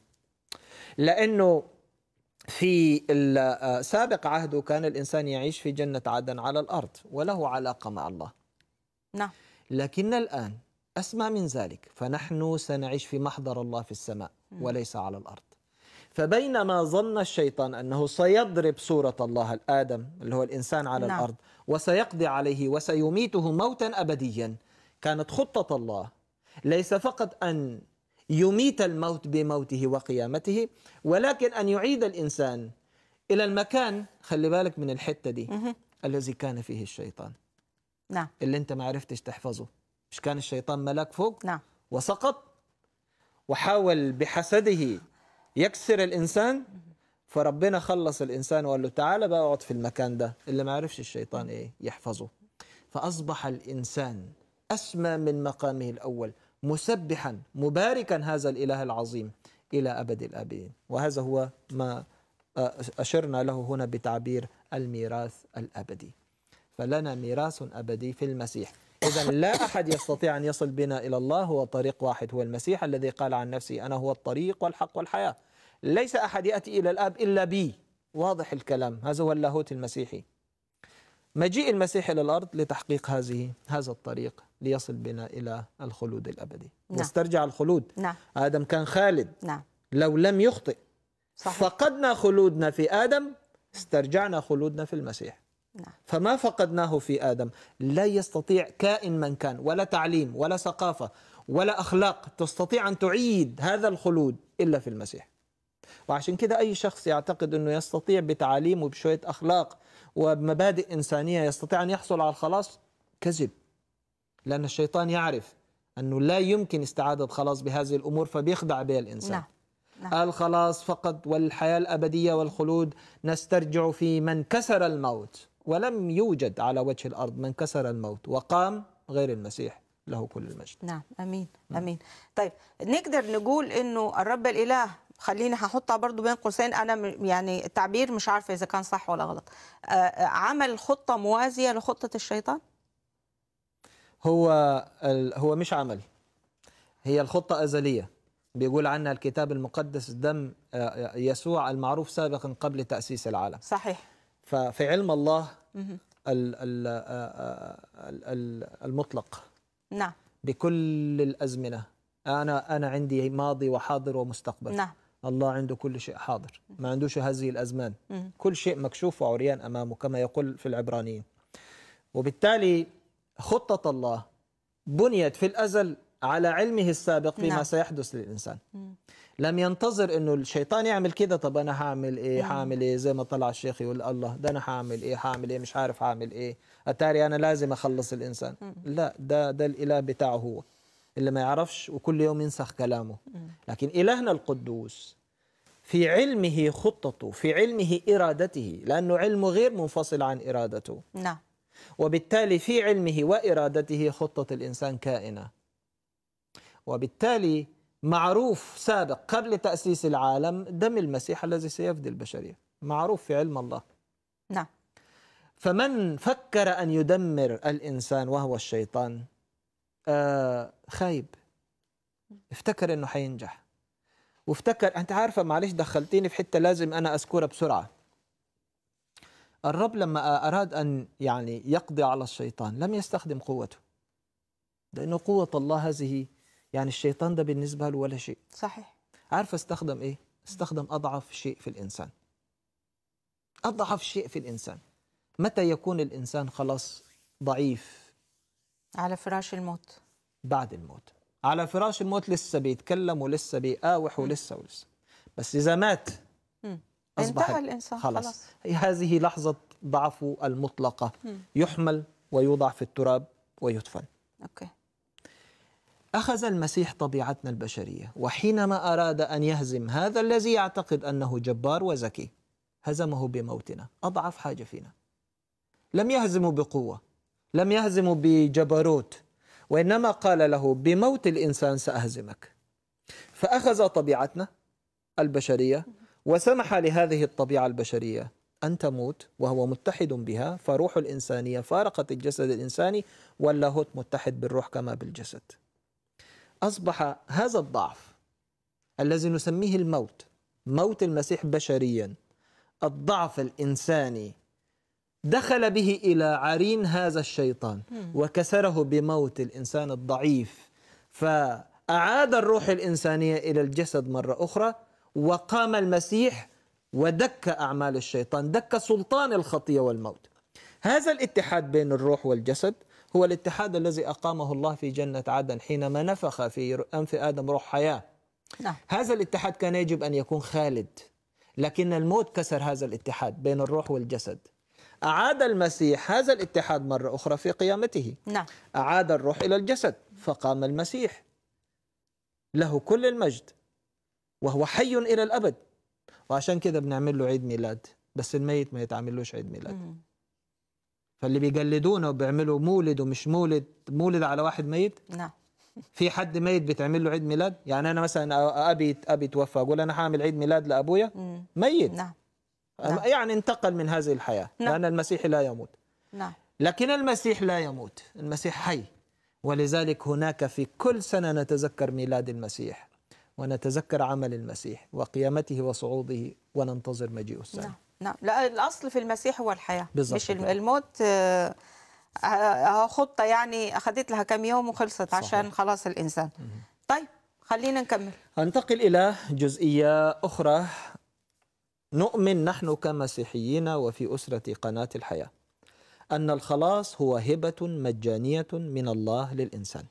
لأنه في سابق عهده كان الإنسان يعيش في جنة عدن على الأرض وله علاقة مع الله نعم لكن الآن أسمى من ذلك فنحن سنعيش في محضر الله في السماء وليس على الأرض فبينما ظن الشيطان أنه سيضرب صورة الله الادم اللي هو الإنسان على نعم. الأرض وسيقضي عليه وسيميته موتا أبديا كانت خطة الله ليس فقط أن يميت الموت بموته وقيامته ولكن أن يعيد الإنسان إلى المكان خلي بالك من الحتة دي الذي كان فيه الشيطان نعم اللي أنت ما عرفتش تحفظه مش كان الشيطان ملاك فوق نعم وسقط وحاول بحسده يكسر الإنسان فربنا خلص الإنسان وقال له تعالى بقى اقعد في المكان ده اللي ما عرفش الشيطان إيه يحفظه فأصبح الإنسان أسمى من مقامه الأول مسبحا مباركا هذا الإله العظيم إلى أبد الآبدين وهذا هو ما آه، أشرنا له هنا بتعبير الميراث الأبدي فلنا ميراث أبدي في المسيح إذا لا أحد يستطيع أن يصل بنا إلى الله هو طريق واحد هو المسيح الذي قال عن نفسه أنا هو الطريق والحق والحياة ليس أحد يأتي إلى الآب إلا بي واضح الكلام هذا هو اللاهوت المسيحي مجيء المسيح إلى الأرض لتحقيق هذه هذا الطريق ليصل بنا إلى الخلود الأبدي نعم. نسترجع الخلود نعم. آدم كان خالد نعم. لو لم يخطئ صحيح. فقدنا خلودنا في آدم استرجعنا خلودنا في المسيح نعم. فما فقدناه في آدم لا يستطيع كائن من كان ولا تعليم ولا ثقافة ولا أخلاق تستطيع أن تعيد هذا الخلود إلا في المسيح وعشان كده أي شخص يعتقد أنه يستطيع بتعاليم وبشوية أخلاق وبمبادئ إنسانية يستطيع أن يحصل على الخلاص كذب لأن الشيطان يعرف أنه لا يمكن استعادة خلاص بهذه الأمور فبيخدع بها الإنسان نعم. نعم. قال خلاص فقط والحياة الأبدية والخلود نسترجع في من كسر الموت ولم يوجد على وجه الأرض من كسر الموت وقام غير المسيح له كل المجد نعم أمين نعم. أمين طيب نقدر نقول أنه الرب الإله خليني هحطها برضو بين قوسين أنا يعني التعبير مش عارفة إذا كان صح ولا غلط آه، آه، عمل خطة موازية لخطة الشيطان هو هو مش عمل هي الخطة أزلية بيقول عنها الكتاب المقدس دم آه، آه، يسوع المعروف سابقا قبل تأسيس العالم صحيح ففي علم الله آه، المطلق نعم بكل الأزمنة أنا أنا عندي ماضي وحاضر ومستقبل نعم الله عنده كل شيء حاضر ما عندوش هذه الأزمان كل شيء مكشوف وعريان أمامه كما يقول في العبرانيين وبالتالي خطة الله بنيت في الأزل على علمه السابق فيما نعم. سيحدث للإنسان مم. لم ينتظر انه الشيطان يعمل كده طب انا هعمل ايه هعمل ايه زي ما طلع الشيخ يقول الله ده انا هعمل ايه هعمل ايه مش عارف هعمل ايه اتاري انا لازم اخلص الانسان مم. لا ده ده الاله بتاعه هو اللي ما يعرفش وكل يوم ينسخ كلامه مم. لكن الهنا القدوس في علمه خطته في علمه ارادته لانه علمه غير منفصل عن ارادته نعم وبالتالي في علمه وإرادته خطة الإنسان كائنة وبالتالي معروف سابق قبل تأسيس العالم دم المسيح الذي سيفدي البشرية معروف في علم الله نعم فمن فكر أن يدمر الإنسان وهو الشيطان آه خايب افتكر أنه حينجح وافتكر أنت عارفة معلش دخلتيني في حتة لازم أنا أذكرها بسرعة الرب لما أراد أن يعني يقضي على الشيطان لم يستخدم قوته لأنه قوة الله هذه يعني الشيطان ده بالنسبة له ولا شيء صحيح عارف استخدم إيه؟ استخدم أضعف شيء في الإنسان أضعف شيء في الإنسان متى يكون الإنسان خلاص ضعيف على فراش الموت بعد الموت على فراش الموت لسه بيتكلم ولسه بيقاوح ولسه ولسه بس إذا مات أصبح انتهى الإنسان خلاص. خلاص هذه لحظة ضعفه المطلقة يحمل ويوضع في التراب ويدفن أوكي. أخذ المسيح طبيعتنا البشرية وحينما أراد أن يهزم هذا الذي يعتقد أنه جبار وذكي هزمه بموتنا أضعف حاجة فينا لم يهزمه بقوة لم يهزمه بجبروت وإنما قال له بموت الإنسان سأهزمك فأخذ طبيعتنا البشرية وسمح لهذه الطبيعة البشرية أن تموت وهو متحد بها فروح الإنسانية فارقت الجسد الإنساني واللاهوت متحد بالروح كما بالجسد أصبح هذا الضعف الذي نسميه الموت موت المسيح بشريا الضعف الإنساني دخل به إلى عرين هذا الشيطان وكسره بموت الإنسان الضعيف فأعاد الروح الإنسانية إلى الجسد مرة أخرى وقام المسيح ودك أعمال الشيطان دك سلطان الخطية والموت هذا الاتحاد بين الروح والجسد هو الاتحاد الذي أقامه الله في جنة عدن حينما نفخ في أنف آدم روح حياة نعم. هذا الاتحاد كان يجب أن يكون خالد لكن الموت كسر هذا الاتحاد بين الروح والجسد أعاد المسيح هذا الاتحاد مرة أخرى في قيامته نعم. أعاد الروح إلى الجسد فقام المسيح له كل المجد وهو حي إلى الأبد وعشان كده بنعمل له عيد ميلاد بس الميت ما يتعملوش عيد ميلاد فاللي بيقلدونا وبيعملوا مولد ومش مولد مولد على واحد ميت نعم في حد ميت بتعمل له عيد ميلاد يعني انا مثلا ابي ابي توفى اقول انا هعمل عيد ميلاد لابويا ميت نعم. نعم يعني انتقل من هذه الحياه نعم. لان المسيح لا يموت نعم لكن المسيح لا يموت المسيح حي ولذلك هناك في كل سنه نتذكر ميلاد المسيح ونتذكر عمل المسيح وقيامته وصعوده وننتظر مجيء الساعة نعم نعم لا الأصل في المسيح هو الحياة بالزبط. مش الموت آه، آه، خطة يعني أخذت لها كم يوم وخلصت صحيح. عشان خلاص الإنسان مم. طيب خلينا نكمل انتقل إلى جزئية أخرى نؤمن نحن كمسيحيين وفي أسرة قناة الحياة أن الخلاص هو هبة مجانية من الله للإنسان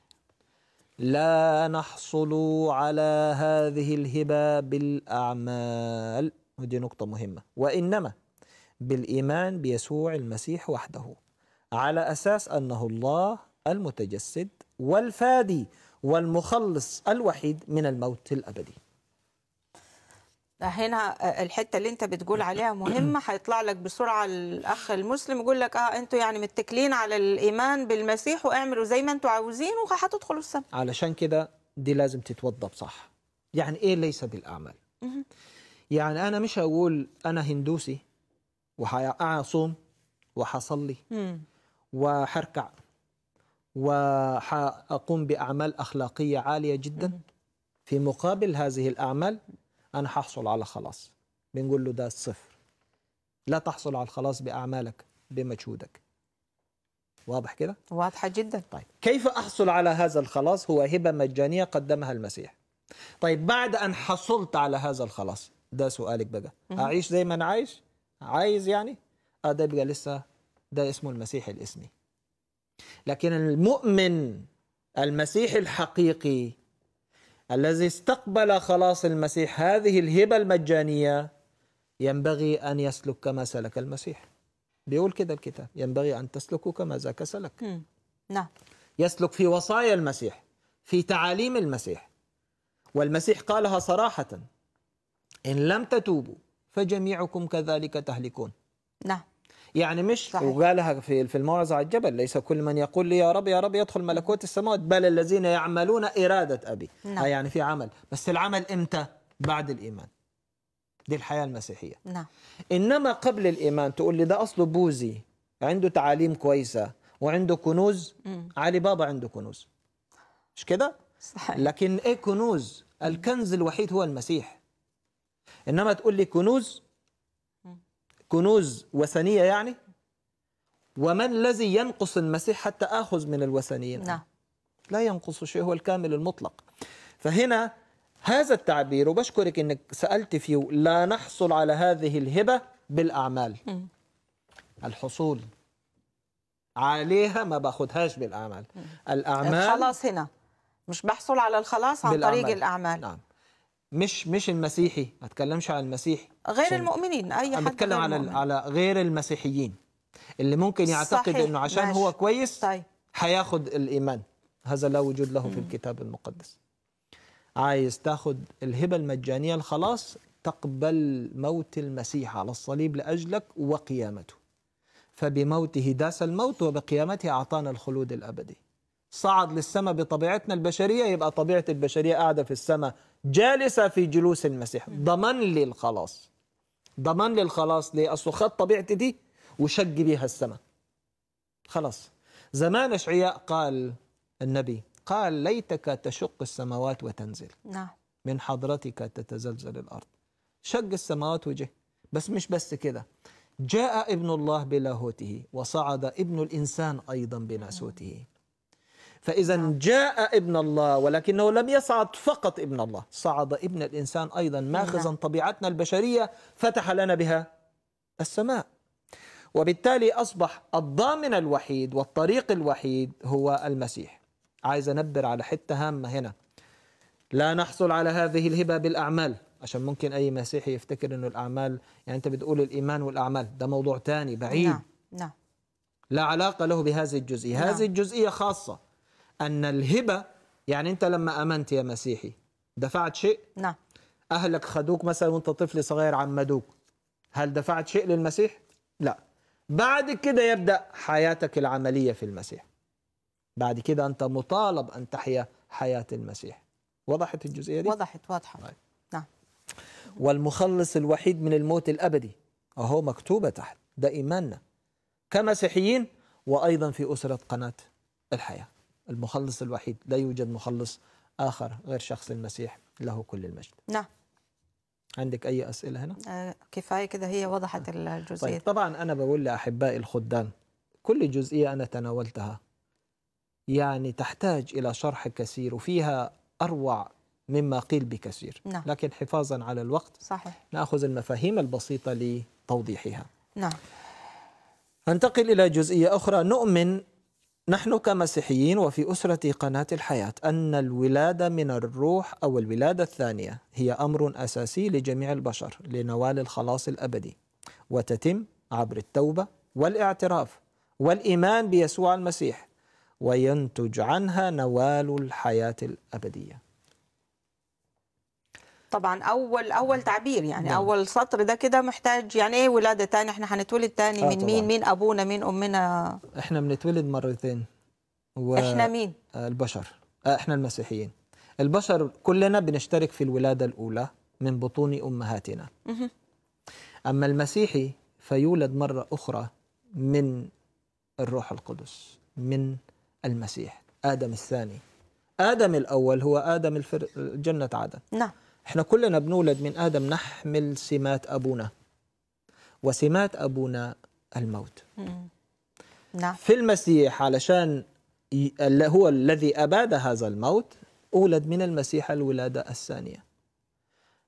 لا نحصل على هذه الهبة بالأعمال ودي نقطة مهمة وإنما بالإيمان بيسوع المسيح وحده على أساس أنه الله المتجسد والفادي والمخلص الوحيد من الموت الأبدي هنا الحته اللي انت بتقول عليها مهمه هيطلع لك بسرعه الاخ المسلم يقول لك اه انتوا يعني متكلين على الايمان بالمسيح واعملوا زي ما انتوا عاوزين وهتدخلوا السماء علشان كده دي لازم تتوضب صح يعني ايه ليس بالاعمال يعني انا مش هقول انا هندوسي وهصوم وهصلي وحركع وحأقوم بأعمال أخلاقية عالية جدا في مقابل هذه الأعمال انا هحصل على خلاص بنقول له ده الصفر لا تحصل على الخلاص باعمالك بمجهودك واضح كده واضحه جدا طيب كيف احصل على هذا الخلاص هو هبه مجانيه قدمها المسيح طيب بعد ان حصلت على هذا الخلاص ده سؤالك بقى اعيش زي ما انا عايش عايز يعني اه ده بقى لسه ده اسمه المسيح الاسمي لكن المؤمن المسيح الحقيقي الذي استقبل خلاص المسيح هذه الهبة المجانية ينبغي أن يسلك كما سلك المسيح بيقول كده الكتاب ينبغي أن تسلكوا كما ذاك سلك نعم يسلك في وصايا المسيح في تعاليم المسيح والمسيح قالها صراحة إن لم تتوبوا فجميعكم كذلك تهلكون نعم يعني مش صحيح. وقالها في في الموعظه على الجبل ليس كل من يقول لي يا رب يا رب يدخل ملكوت السماوات بل الذين يعملون اراده ابي نعم. آه، يعني في عمل بس العمل امتى بعد الايمان دي الحياه المسيحيه نعم انما قبل الايمان تقول لي ده اصله بوذي عنده تعاليم كويسه وعنده كنوز مم. علي بابا عنده كنوز مش كده صحيح لكن ايه كنوز الكنز الوحيد هو المسيح انما تقول لي كنوز كنوز وثنية يعني ومن الذي ينقص المسيح حتى آخذ من الوثنيين نعم لا ينقص شيء هو الكامل المطلق فهنا هذا التعبير وبشكرك انك سالت فيه لا نحصل على هذه الهبه بالاعمال م. الحصول عليها ما باخدهاش بالاعمال الاعمال الخلاص هنا مش بحصل على الخلاص عن بالأعمال. طريق الاعمال نعم مش مش المسيحي ما اتكلمش على المسيحي غير المؤمنين اي حد بتكلم على المؤمن. على غير المسيحيين اللي ممكن يعتقد صحيح. انه عشان ماشي. هو كويس طيب. هياخد الايمان هذا لا وجود له في الكتاب المقدس عايز تاخد الهبه المجانيه الخلاص تقبل موت المسيح على الصليب لاجلك وقيامته فبموته داس الموت وبقيامته اعطانا الخلود الابدي صعد للسماء بطبيعتنا البشريه يبقى طبيعه البشريه قاعده في السماء جالسة في جلوس المسيح ضمن لي الخلاص ضمن لي الخلاص ليه أصله خد طبيعتي دي وشق بيها السماء خلاص زمان اشعياء قال النبي قال ليتك تشق السماوات وتنزل نعم من حضرتك تتزلزل الارض شق السماوات وجه بس مش بس كده جاء ابن الله بلاهوته وصعد ابن الانسان ايضا بناسوته فإذا جاء ابن الله ولكنه لم يصعد فقط ابن الله صعد ابن الإنسان أيضا ماخذا نعم. طبيعتنا البشرية فتح لنا بها السماء وبالتالي أصبح الضامن الوحيد والطريق الوحيد هو المسيح عايز أنبر على حتة هامة هنا لا نحصل على هذه الهبة بالأعمال عشان ممكن أي مسيحي يفتكر أنه الأعمال يعني أنت بتقول الإيمان والأعمال ده موضوع تاني بعيد نعم نعم لا علاقة له بهذه الجزئية نعم. هذه الجزئية خاصة أن الهبة يعني أنت لما أمنت يا مسيحي دفعت شيء نعم أهلك خدوك مثلا وأنت طفل صغير عمدوك هل دفعت شيء للمسيح؟ لا بعد كده يبدأ حياتك العملية في المسيح بعد كده أنت مطالب أن تحيا حياة المسيح وضحت الجزئية دي؟ وضحت واضحة طيب. نعم والمخلص الوحيد من الموت الأبدي أهو مكتوبة تحت ده إيماننا كمسيحيين وأيضا في أسرة قناة الحياة المخلص الوحيد لا يوجد مخلص آخر غير شخص المسيح له كل المجد نعم عندك أي أسئلة هنا؟ آه كفاية كده هي وضحت آه. الجزئية طيب طبعا أنا بقول لأحبائي الخدام كل جزئية أنا تناولتها يعني تحتاج إلى شرح كثير وفيها أروع مما قيل بكثير نعم. لكن حفاظا على الوقت صحيح. نأخذ المفاهيم البسيطة لتوضيحها نعم أنتقل إلى جزئية أخرى نؤمن نحن كمسيحيين وفي أسرة قناة الحياة أن الولادة من الروح أو الولادة الثانية هي أمر أساسي لجميع البشر لنوال الخلاص الأبدي وتتم عبر التوبة والاعتراف والإيمان بيسوع المسيح وينتج عنها نوال الحياة الأبدية طبعا اول اول نعم. تعبير يعني نعم. اول سطر ده كده محتاج يعني ايه ولاده ثانيه احنا هنتولد ثاني آه من مين مين ابونا مين امنا احنا بنتولد مرتين و... احنا مين آه، البشر آه، احنا المسيحيين البشر كلنا بنشترك في الولاده الاولى من بطون امهاتنا مه. اما المسيحي فيولد مره اخرى من الروح القدس من المسيح ادم الثاني ادم الاول هو ادم الفر... جنه عدن نعم احنا كلنا بنولد من آدم نحمل سمات أبونا وسمات أبونا الموت نعم. في المسيح علشان هو الذي أباد هذا الموت أولد من المسيح الولادة الثانية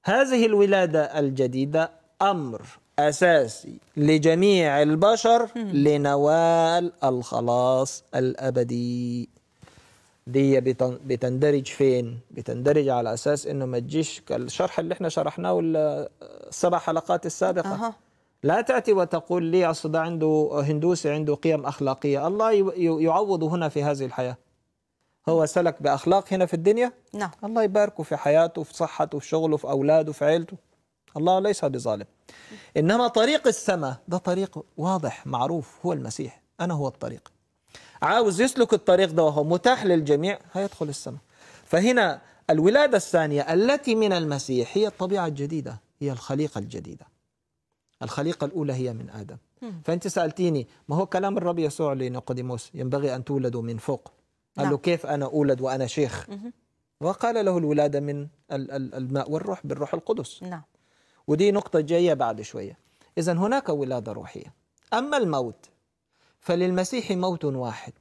هذه الولادة الجديدة أمر أساسي لجميع البشر لنوال الخلاص الأبدي دي بتندرج فين بتندرج على اساس انه ما تجيش كالشرح اللي احنا شرحناه السبع حلقات السابقه أه. لا تاتي وتقول لي اصل ده عنده هندوسي عنده قيم اخلاقيه الله يعوض هنا في هذه الحياه هو سلك باخلاق هنا في الدنيا نعم الله يباركه في حياته في صحته في شغله في اولاده في عيلته الله ليس بظالم انما طريق السماء ده طريق واضح معروف هو المسيح انا هو الطريق عاوز يسلك الطريق ده وهو متاح للجميع هيدخل السماء فهنا الولادة الثانية التي من المسيح هي الطبيعة الجديدة هي الخليقة الجديدة الخليقة الأولى هي من آدم فأنت سألتيني ما هو كلام الرب يسوع لنقديموس ينبغي أن تولدوا من فوق قال له نعم. كيف أنا أولد وأنا شيخ وقال له الولادة من الماء والروح بالروح القدس نعم ودي نقطة جاية بعد شوية إذا هناك ولادة روحية أما الموت فللمسيح موت واحد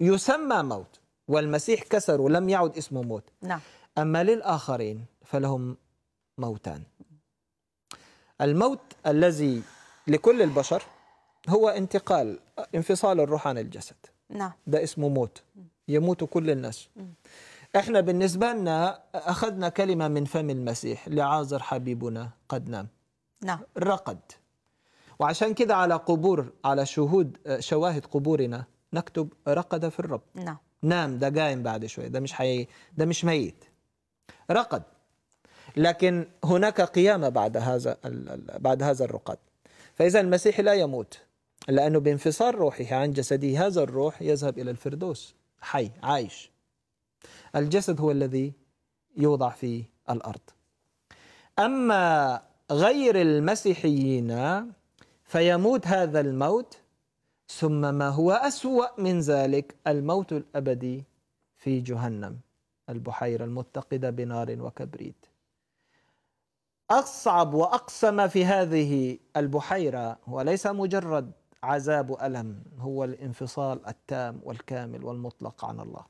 يسمى موت والمسيح كسر ولم يعد اسمه موت نعم. أما للآخرين فلهم موتان الموت الذي لكل البشر هو انتقال انفصال الروح عن الجسد نعم ده اسمه موت يموت كل الناس احنا بالنسبة لنا أخذنا كلمة من فم المسيح لعازر حبيبنا قد نام نعم رقد وعشان كده على قبور على شهود آه، شواهد قبورنا نكتب رقد في الرب نعم نام ده قايم بعد شويه ده مش حي... ده مش ميت رقد لكن هناك قيامه بعد هذا بعد هذا الرقد فاذا المسيح لا يموت لانه بانفصال روحه عن جسده هذا الروح يذهب الى الفردوس حي عايش الجسد هو الذي يوضع في الارض اما غير المسيحيين فيموت هذا الموت ثم ما هو أسوأ من ذلك الموت الأبدي في جهنم البحيرة المتقدة بنار وكبريت أصعب وأقصى ما في هذه البحيرة هو ليس مجرد عذاب ألم هو الانفصال التام والكامل والمطلق عن الله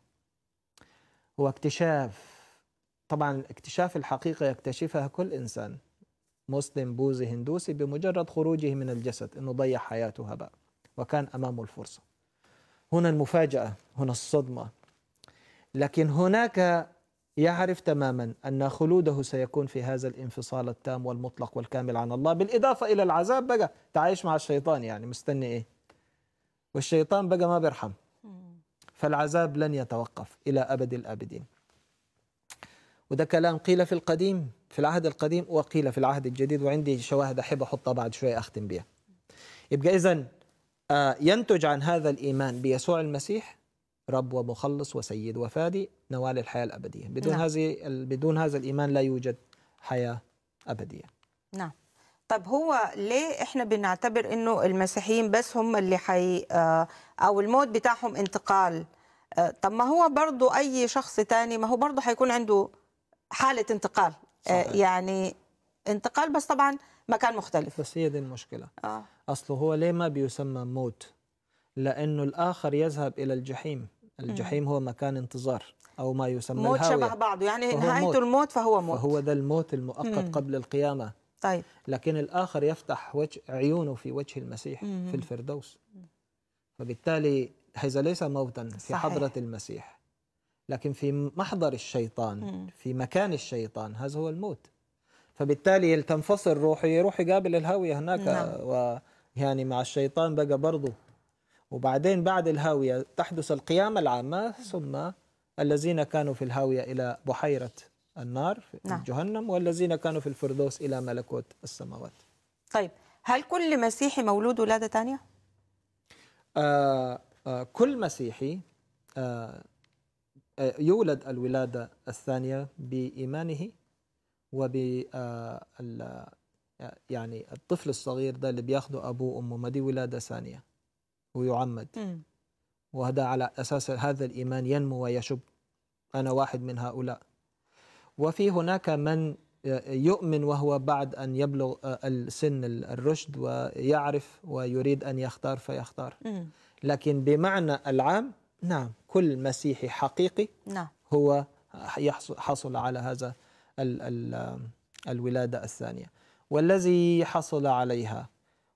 هو اكتشاف طبعا اكتشاف الحقيقة يكتشفها كل إنسان مسلم بوذي هندوسي بمجرد خروجه من الجسد انه ضيع حياته هباء وكان امامه الفرصه هنا المفاجاه هنا الصدمه لكن هناك يعرف تماما ان خلوده سيكون في هذا الانفصال التام والمطلق والكامل عن الله بالاضافه الى العذاب بقى تعايش مع الشيطان يعني مستني ايه والشيطان بقى ما بيرحم فالعذاب لن يتوقف الى ابد الابدين وده كلام قيل في القديم في العهد القديم وقيل في العهد الجديد وعندي شواهد أحب أحطها بعد شوية أختم بها يبقى إذا آه، ينتج عن هذا الإيمان بيسوع المسيح رب ومخلص وسيد وفادي نوال الحياة الأبدية بدون نعم. هذه بدون هذا الإيمان لا يوجد حياة أبدية نعم طب هو ليه احنا بنعتبر انه المسيحيين بس هم اللي حي آه، او الموت بتاعهم انتقال آه، طب ما هو برضو اي شخص تاني ما هو برضو حيكون عنده حالة انتقال آه، يعني انتقال بس طبعا مكان مختلف بس هي دي المشكله آه. اصله هو ليه ما بيسمى موت لانه الاخر يذهب الى الجحيم الجحيم مم. هو مكان انتظار او ما يسمى موت الهاوية. شبه بعضه يعني نهايته الموت فهو موت فهو ده الموت المؤقت مم. قبل القيامه طيب لكن الاخر يفتح وجه عيونه في وجه المسيح مم. في الفردوس فبالتالي هذا ليس موتا في صحيح. حضره المسيح لكن في محضر الشيطان في مكان الشيطان هذا هو الموت فبالتالي تنفصل روحه يروح يقابل الهاوية هناك نعم. ويعني مع الشيطان بقى برضه وبعدين بعد الهاوية تحدث القيامة العامة ثم الذين كانوا في الهاوية إلى بحيرة النار في نعم. جهنم والذين كانوا في الفردوس إلى ملكوت السماوات طيب هل كل مسيحي مولود ولادة ثانية؟ آه آه كل مسيحي آه يولد الولادة الثانية بإيمانه وب يعني الطفل الصغير ده اللي بياخده أبوه وأمه ما دي ولادة ثانية ويعمد وهذا على أساس هذا الإيمان ينمو ويشب أنا واحد من هؤلاء وفي هناك من يؤمن وهو بعد أن يبلغ السن الرشد ويعرف ويريد أن يختار فيختار لكن بمعنى العام نعم كل مسيحي حقيقي نعم. هو حصل على هذا ال ال الولادة الثانية والذي حصل عليها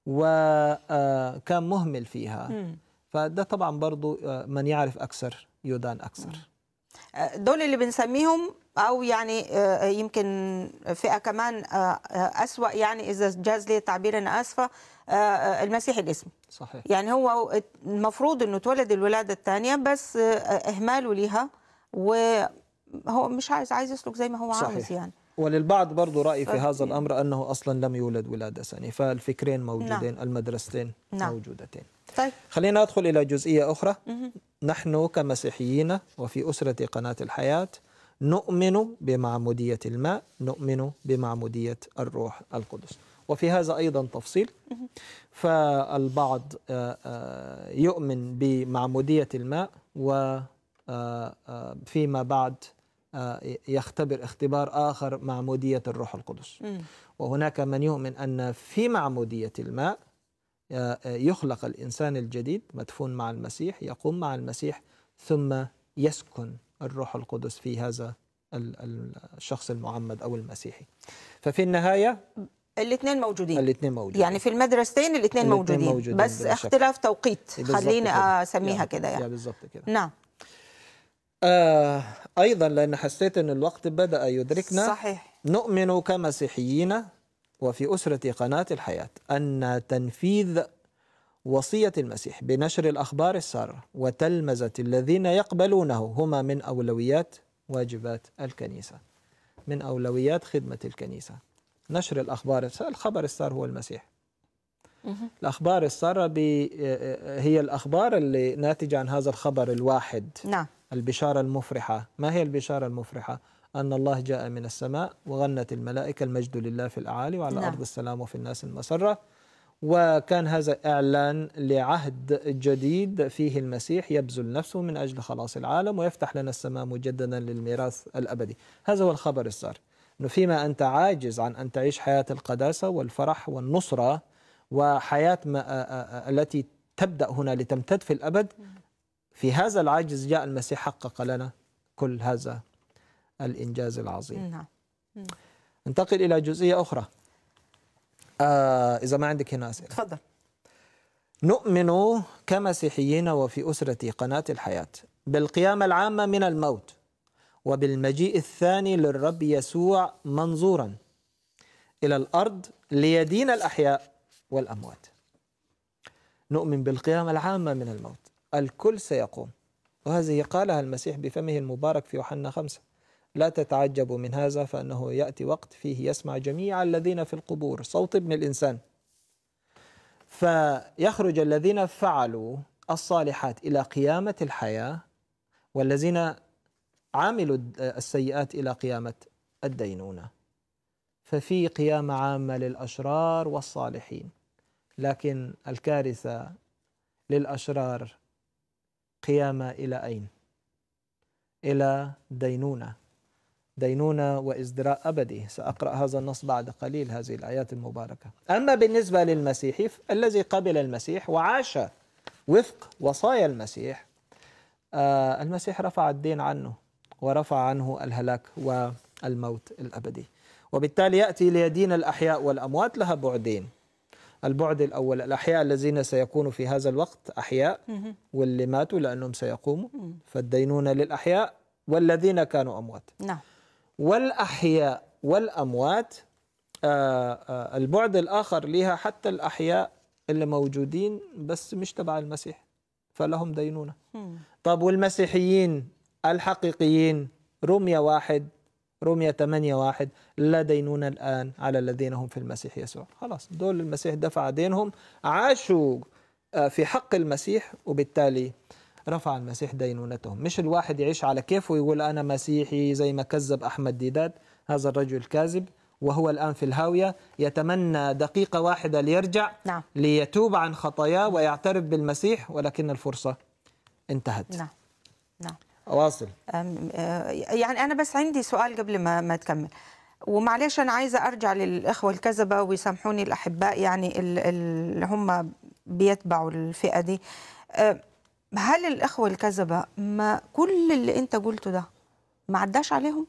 وكان آه، مهمل فيها م. فده طبعا برضو آه، من يعرف أكثر يدان أكثر آه، دول اللي بنسميهم او يعني آه، يمكن فئه كمان آه، اسوا يعني اذا جاز لي التعبير انا اسفه آه، المسيح الاسم صحيح يعني هو المفروض انه تولد الولاده الثانيه بس اهماله ليها وهو مش عايز عايز يسلك زي ما هو صحيح. عايز يعني وللبعض برضه رأي في هذا الأمر أنه أصلا لم يولد ولادة ثانية فالفكرين موجودين نعم. المدرستين نعم. موجودتين طيب. خلينا ندخل إلى جزئية أخرى مه. نحن كمسيحيين وفي أسرة قناة الحياة نؤمن بمعمودية الماء نؤمن بمعمودية الروح القدس وفي هذا أيضا تفصيل فالبعض آه، آه، يؤمن بمعمودية الماء وفيما آه، بعد يختبر اختبار آخر معمودية الروح القدس وهناك من يؤمن أن في معمودية الماء يخلق الإنسان الجديد مدفون مع المسيح يقوم مع المسيح ثم يسكن الروح القدس في هذا الشخص المعمد او المسيحي ففي النهايه الاثنين موجودين الاثنين موجودين يعني في المدرستين الاثنين موجودين. موجودين بس اختلاف توقيت إيه، خليني اسميها كده يعني, يعني بالظبط كده نعم آه ايضا لان حسيت ان الوقت بدا يدركنا صحيح نؤمن كمسيحيين وفي اسره قناه الحياه ان تنفيذ وصية المسيح بنشر الأخبار السارة وتلمذة الذين يقبلونه هما من أولويات واجبات الكنيسة من أولويات خدمة الكنيسة نشر الأخبار السارة الخبر السار هو المسيح الأخبار السارة هي الأخبار اللي ناتجة عن هذا الخبر الواحد نعم البشارة المفرحة ما هي البشارة المفرحة؟ أن الله جاء من السماء وغنت الملائكة المجد لله في الأعالي وعلى نعم. أرض السلام وفي الناس المسرة وكان هذا إعلان لعهد جديد فيه المسيح يبذل نفسه من أجل خلاص العالم ويفتح لنا السماء مجددا للميراث الأبدي هذا هو الخبر السار أنه فيما أنت عاجز عن أن تعيش حياة القداسة والفرح والنصرة وحياة ما التي تبدأ هنا لتمتد في الأبد في هذا العاجز جاء المسيح حقق لنا كل هذا الإنجاز العظيم نعم. انتقل نعم. إلى جزئية أخرى آه إذا ما عندك هنا أسئلة تفضل نؤمن كمسيحيين وفي أسرة قناة الحياة بالقيامة العامة من الموت وبالمجيء الثاني للرب يسوع منظورا إلى الأرض ليدين الأحياء والأموات نؤمن بالقيامة العامة من الموت الكل سيقوم وهذه قالها المسيح بفمه المبارك في يوحنا خمسة لا تتعجبوا من هذا فانه ياتي وقت فيه يسمع جميع الذين في القبور صوت ابن الانسان فيخرج الذين فعلوا الصالحات الى قيامه الحياه والذين عملوا السيئات الى قيامه الدينونه ففي قيامه عامه للاشرار والصالحين لكن الكارثه للاشرار قيامه الى اين الى دينونه دينونة وازدراء أبدي سأقرأ هذا النص بعد قليل هذه الآيات المباركة أما بالنسبة للمسيحي الذي قبل المسيح وعاش وفق وصايا المسيح آه المسيح رفع الدين عنه ورفع عنه الهلاك والموت الأبدي وبالتالي يأتي ليدين الأحياء والأموات لها بعدين البعد الأول الأحياء الذين سيكونوا في هذا الوقت أحياء واللي ماتوا لأنهم سيقوموا فالدينونة للأحياء والذين كانوا أموات نعم والأحياء والأموات آه، آه، البعد الآخر لها حتى الأحياء اللي موجودين بس مش تبع المسيح فلهم دينونة طب والمسيحيين الحقيقيين رمية واحد رمية 8 واحد لا دينونة الآن على الذين هم في المسيح يسوع خلاص دول المسيح دفع دينهم عاشوا آه، في حق المسيح وبالتالي رفع المسيح دينونتهم مش الواحد يعيش على كيفه ويقول أنا مسيحي زي ما كذب أحمد ديداد هذا الرجل كاذب وهو الآن في الهاوية يتمنى دقيقة واحدة ليرجع نعم. ليتوب عن خطاياه ويعترف بالمسيح ولكن الفرصة انتهت نعم نعم واصل أه، يعني أنا بس عندي سؤال قبل ما, ما تكمل ومعلش أنا عايزة أرجع للإخوة الكذبة ويسامحوني الأحباء يعني اللي هم بيتبعوا الفئة دي أه، هل الإخوة الكذبة ما كل اللي أنت قلته ده ما عداش عليهم؟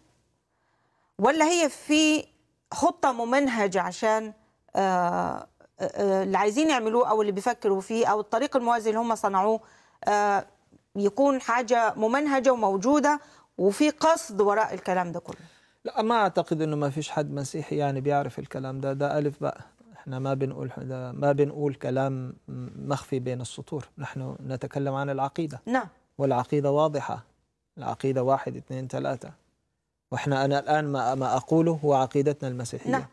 ولا هي في خطة ممنهجة عشان آه, آه،, آه، اللي عايزين يعملوه أو اللي بيفكروا فيه أو الطريق الموازي اللي هم صنعوه آه، يكون حاجة ممنهجة وموجودة وفي قصد وراء الكلام ده كله لا ما أعتقد أنه ما فيش حد مسيحي يعني بيعرف الكلام ده ده ألف بقى احنا ما بنقول ما بنقول كلام مخفي بين السطور نحن نتكلم عن العقيدة نعم والعقيدة واضحة العقيدة واحد اثنين ثلاثة واحنا أنا الآن ما, ما أقوله هو عقيدتنا المسيحية نعم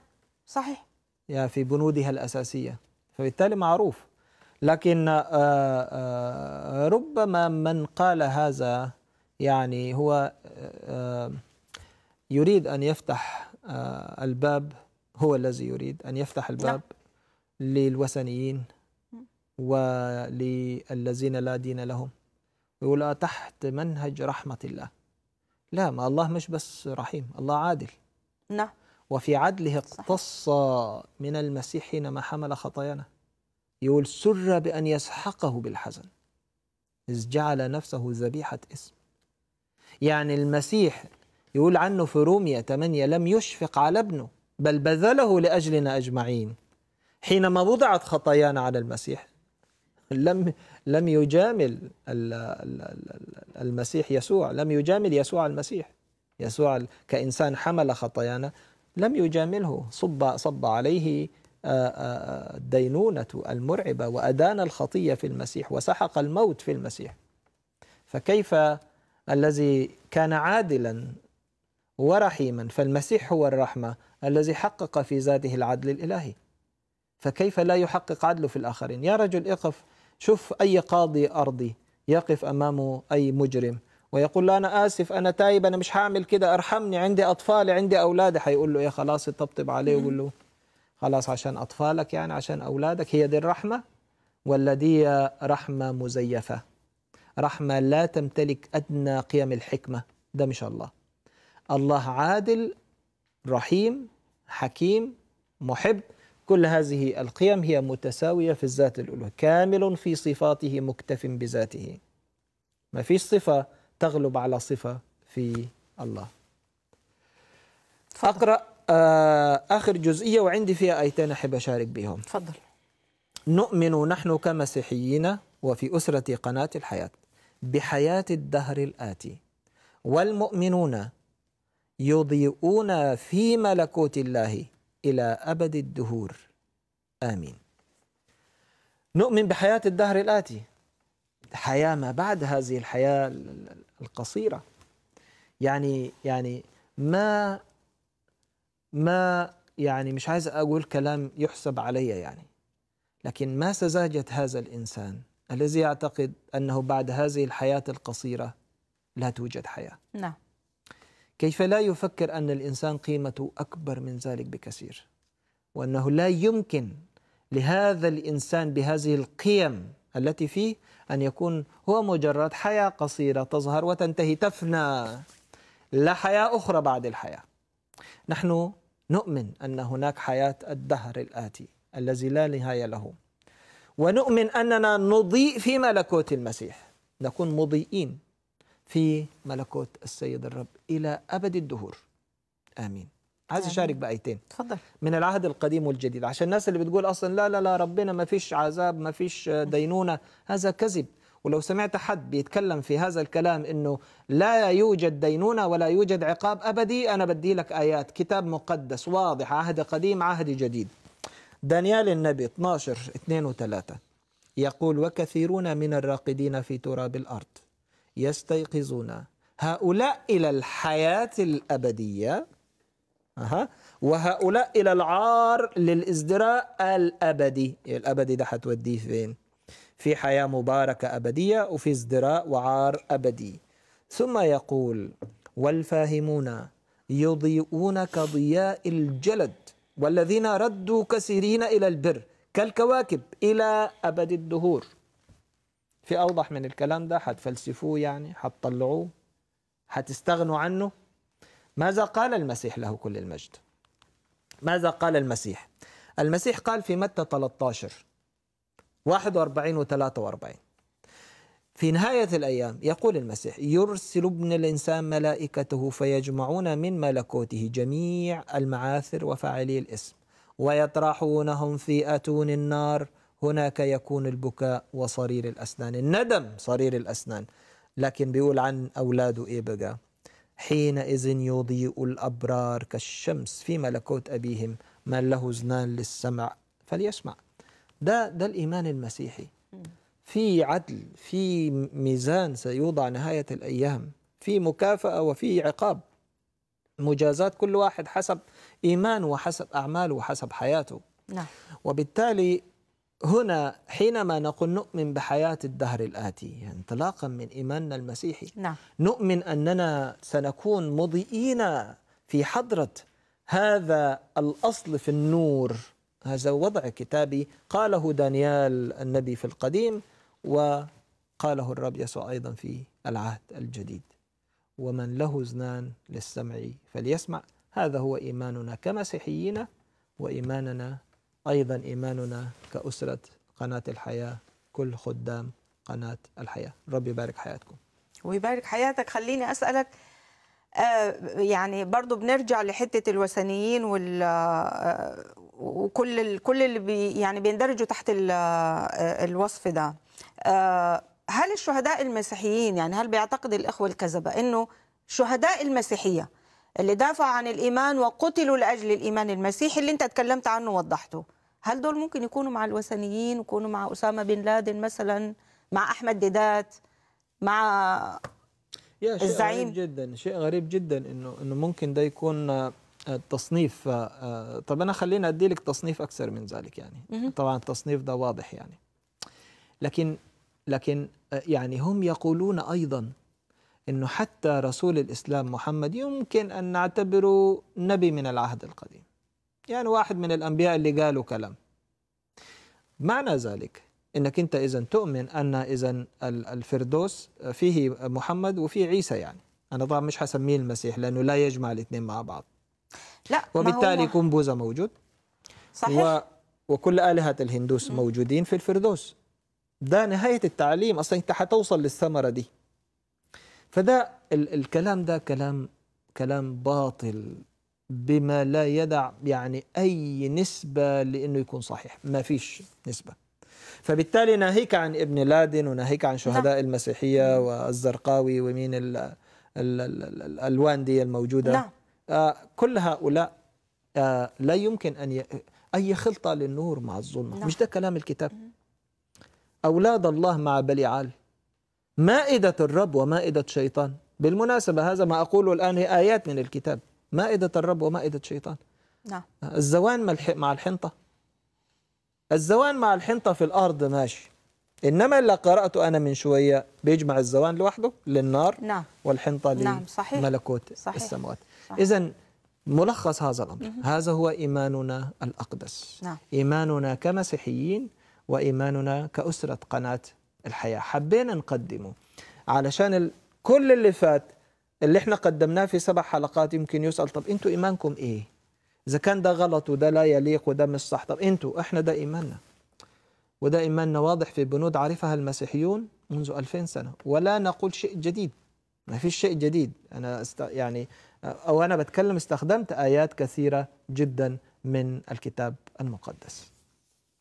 صحيح يا في بنودها الأساسية فبالتالي معروف لكن آه، آه، ربما من قال هذا يعني هو آه، يريد أن يفتح الباب هو الذي يريد أن يفتح نعم. الباب لا. للوثنيين وللذين لا دين لهم ولا تحت منهج رحمة الله لا ما الله مش بس رحيم الله عادل نعم وفي عدله اقتص من المسيح حينما حمل خطايانا يقول سر بأن يسحقه بالحزن إذ جعل نفسه ذبيحة اسم يعني المسيح يقول عنه في روميا 8 لم يشفق على ابنه بل بذله لأجلنا أجمعين حينما وضعت خطايانا على المسيح لم لم يجامل المسيح يسوع لم يجامل يسوع المسيح يسوع كإنسان حمل خطايانا لم يجامله صب صب عليه الدينونة المرعبة وأدان الخطية في المسيح وسحق الموت في المسيح فكيف الذي كان عادلا ورحيما فالمسيح هو الرحمة الذي حقق في ذاته العدل الإلهي فكيف لا يحقق عدله في الآخرين يا رجل اقف شوف أي قاضي أرضي يقف أمامه أي مجرم ويقول له أنا آسف أنا تايب أنا مش هعمل كده أرحمني عندي أطفالي عندي أولادي هيقول له إيه خلاص يطبطب عليه ويقول له خلاص عشان أطفالك يعني عشان أولادك هي دي الرحمة ولا دي رحمة مزيفة رحمة لا تمتلك أدنى قيم الحكمة ده مش الله الله عادل رحيم حكيم محب كل هذه القيم هي متساوية في الذات الألوهية كامل في صفاته مكتف بذاته ما فيش صفة تغلب على صفة في الله أقرأ آه، آخر جزئية وعندي فيها آيتين أحب أشارك بهم تفضل نؤمن نحن كمسيحيين وفي أسرة قناة الحياة بحياة الدهر الآتي والمؤمنون يضيئون في ملكوت الله إلى أبد الدهور آمين نؤمن بحياة الدهر الآتي حياة ما بعد هذه الحياة القصيرة يعني يعني ما ما يعني مش عايز أقول كلام يحسب علي يعني لكن ما سذاجة هذا الإنسان الذي يعتقد أنه بعد هذه الحياة القصيرة لا توجد حياة نعم كيف لا يفكر أن الإنسان قيمته أكبر من ذلك بكثير وأنه لا يمكن لهذا الإنسان بهذه القيم التي فيه أن يكون هو مجرد حياة قصيرة تظهر وتنتهي تفنى لا حياة أخرى بعد الحياة نحن نؤمن أن هناك حياة الدهر الآتي الذي لا نهاية له ونؤمن أننا نضيء في ملكوت المسيح نكون مضيئين في ملكوت السيد الرب إلى أبد الدهور آمين عايز اشارك بايتين تفضل من العهد القديم والجديد عشان الناس اللي بتقول اصلا لا لا لا ربنا ما فيش عذاب ما فيش دينونه هذا كذب ولو سمعت حد بيتكلم في هذا الكلام انه لا يوجد دينونه ولا يوجد عقاب ابدي انا بدي لك ايات كتاب مقدس واضح عهد قديم عهد جديد دانيال النبي 12 2 و3 يقول وكثيرون من الراقدين في تراب الارض يستيقظون هؤلاء إلى الحياة الأبدية أها وهؤلاء إلى العار للإزدراء الأبدي إيه، الأبدي ده حتوديه فين؟ في حياة مباركة أبدية وفي ازدراء وعار أبدي ثم يقول والفاهمون يضيئون كضياء الجلد والذين ردوا كثيرين إلى البر كالكواكب إلى أبد الدهور في أوضح من الكلام ده حتفلسفوه يعني حتطلعوه حتستغنوا عنه ماذا قال المسيح له كل المجد ماذا قال المسيح المسيح قال في متى 13 41 و 43 في نهاية الأيام يقول المسيح يرسل ابن الإنسان ملائكته فيجمعون من ملكوته جميع المعاثر وفاعلي الاسم ويطرحونهم في أتون النار هناك يكون البكاء وصرير الأسنان الندم صرير الأسنان لكن بيقول عن أولاده إيه بقى حينئذ يضيء الأبرار كالشمس في ملكوت أبيهم من له زنان للسمع فليسمع ده ده الإيمان المسيحي في عدل في ميزان سيوضع نهاية الأيام في مكافأة وفي عقاب مجازات كل واحد حسب إيمانه وحسب أعماله وحسب حياته نعم. وبالتالي هنا حينما نقول نؤمن بحياة الدهر الآتي انطلاقا من إيماننا المسيحي نعم. نؤمن أننا سنكون مضيئين في حضرة هذا الأصل في النور هذا وضع كتابي قاله دانيال النبي في القديم وقاله الرب يسوع أيضا في العهد الجديد ومن له زنان للسمع فليسمع هذا هو إيماننا كمسيحيين وإيماننا أيضا إيماننا كأسرة قناة الحياة كل خدام قناة الحياة ربي يبارك حياتكم ويبارك حياتك خليني أسألك آه، يعني برضو بنرجع لحتة الوثنيين وال آه، وكل كل اللي بي يعني بيندرجوا تحت آه، الوصف ده هل الشهداء المسيحيين يعني هل بيعتقد الإخوة الكذبة أنه شهداء المسيحية اللي دافعوا عن الإيمان وقتلوا لأجل الإيمان المسيحي اللي أنت تكلمت عنه ووضحته هل دول ممكن يكونوا مع الوثنيين ويكونوا مع أسامة بن لادن مثلا مع أحمد ديدات مع يا شيء الزعيم غريب جدا شيء غريب جدا انه انه ممكن ده يكون التصنيف آه، آه، آه، طب انا خليني ادي لك تصنيف اكثر من ذلك يعني طبعا التصنيف ده واضح يعني لكن لكن يعني هم يقولون ايضا انه حتى رسول الاسلام محمد يمكن ان نعتبره نبي من العهد القديم يعني واحد من الأنبياء اللي قالوا كلام معنى ذلك أنك أنت إذا تؤمن أن إذا الفردوس فيه محمد وفيه عيسى يعني أنا طبعا مش حسميه المسيح لأنه لا يجمع الاثنين مع بعض لا وبالتالي يكون بوذا موجود صحيح و وكل آلهة الهندوس موجودين في الفردوس ده نهاية التعليم أصلا أنت حتوصل للثمرة دي فده ال الكلام ده كلام كلام باطل بما لا يدع يعني أي نسبة لأنه يكون صحيح ما فيش نسبة فبالتالي ناهيك عن ابن لادن وناهيك عن نعم. شهداء المسيحية والزرقاوي ومين الـ الـ الـ الـ الألوان دي الموجودة لا. نعم. آه كل هؤلاء آه لا يمكن أن ي... أي خلطة للنور مع الظلمة لا. نعم. مش ده كلام الكتاب أولاد الله مع بليعال مائدة الرب ومائدة شيطان بالمناسبة هذا ما أقوله الآن هي آيات من الكتاب مائدة الرب ومائدة الشيطان نعم الزوان مع الحنطة الزوان مع الحنطة في الأرض ماشي إنما اللي قرأته أنا من شوية بيجمع الزوان لوحده للنار نعم والحنطة نعم صحيح لملكوت صحيح السماوات إذا ملخص هذا الأمر مه. هذا هو إيماننا الأقدس نعم. إيماننا كمسيحيين وإيماننا كأسرة قناة الحياة حبينا نقدمه علشان كل اللي فات اللي احنا قدمناه في سبع حلقات يمكن يسأل طب انتوا إيمانكم إيه؟ إذا كان ده غلط وده لا يليق وده مش صح طب انتوا احنا ده إيماننا وده إيماننا واضح في بنود عرفها المسيحيون منذ 2000 سنة ولا نقول شيء جديد ما فيش شيء جديد أنا است... يعني أو أنا بتكلم استخدمت آيات كثيرة جدا من الكتاب المقدس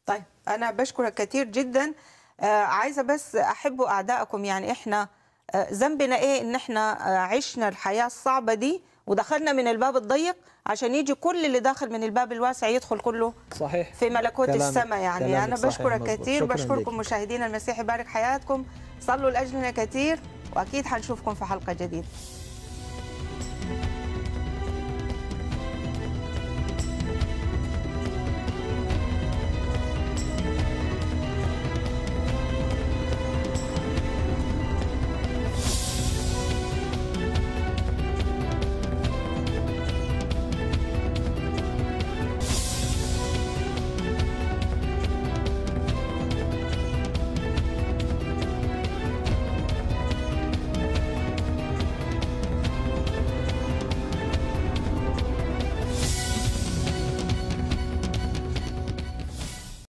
طيب أنا بشكرك كثير جدا آه عايزة بس أحب أعدائكم يعني إحنا آه، ذنبنا ايه ان احنا آه، عشنا الحياه الصعبه دي ودخلنا من الباب الضيق عشان يجي كل اللي داخل من الباب الواسع يدخل كله صحيح في ملكوت السماء يعني انا يعني بشكرك كتير بشكركم مشاهدينا المسيح يبارك حياتكم صلوا لاجلنا كتير واكيد حنشوفكم في حلقه جديده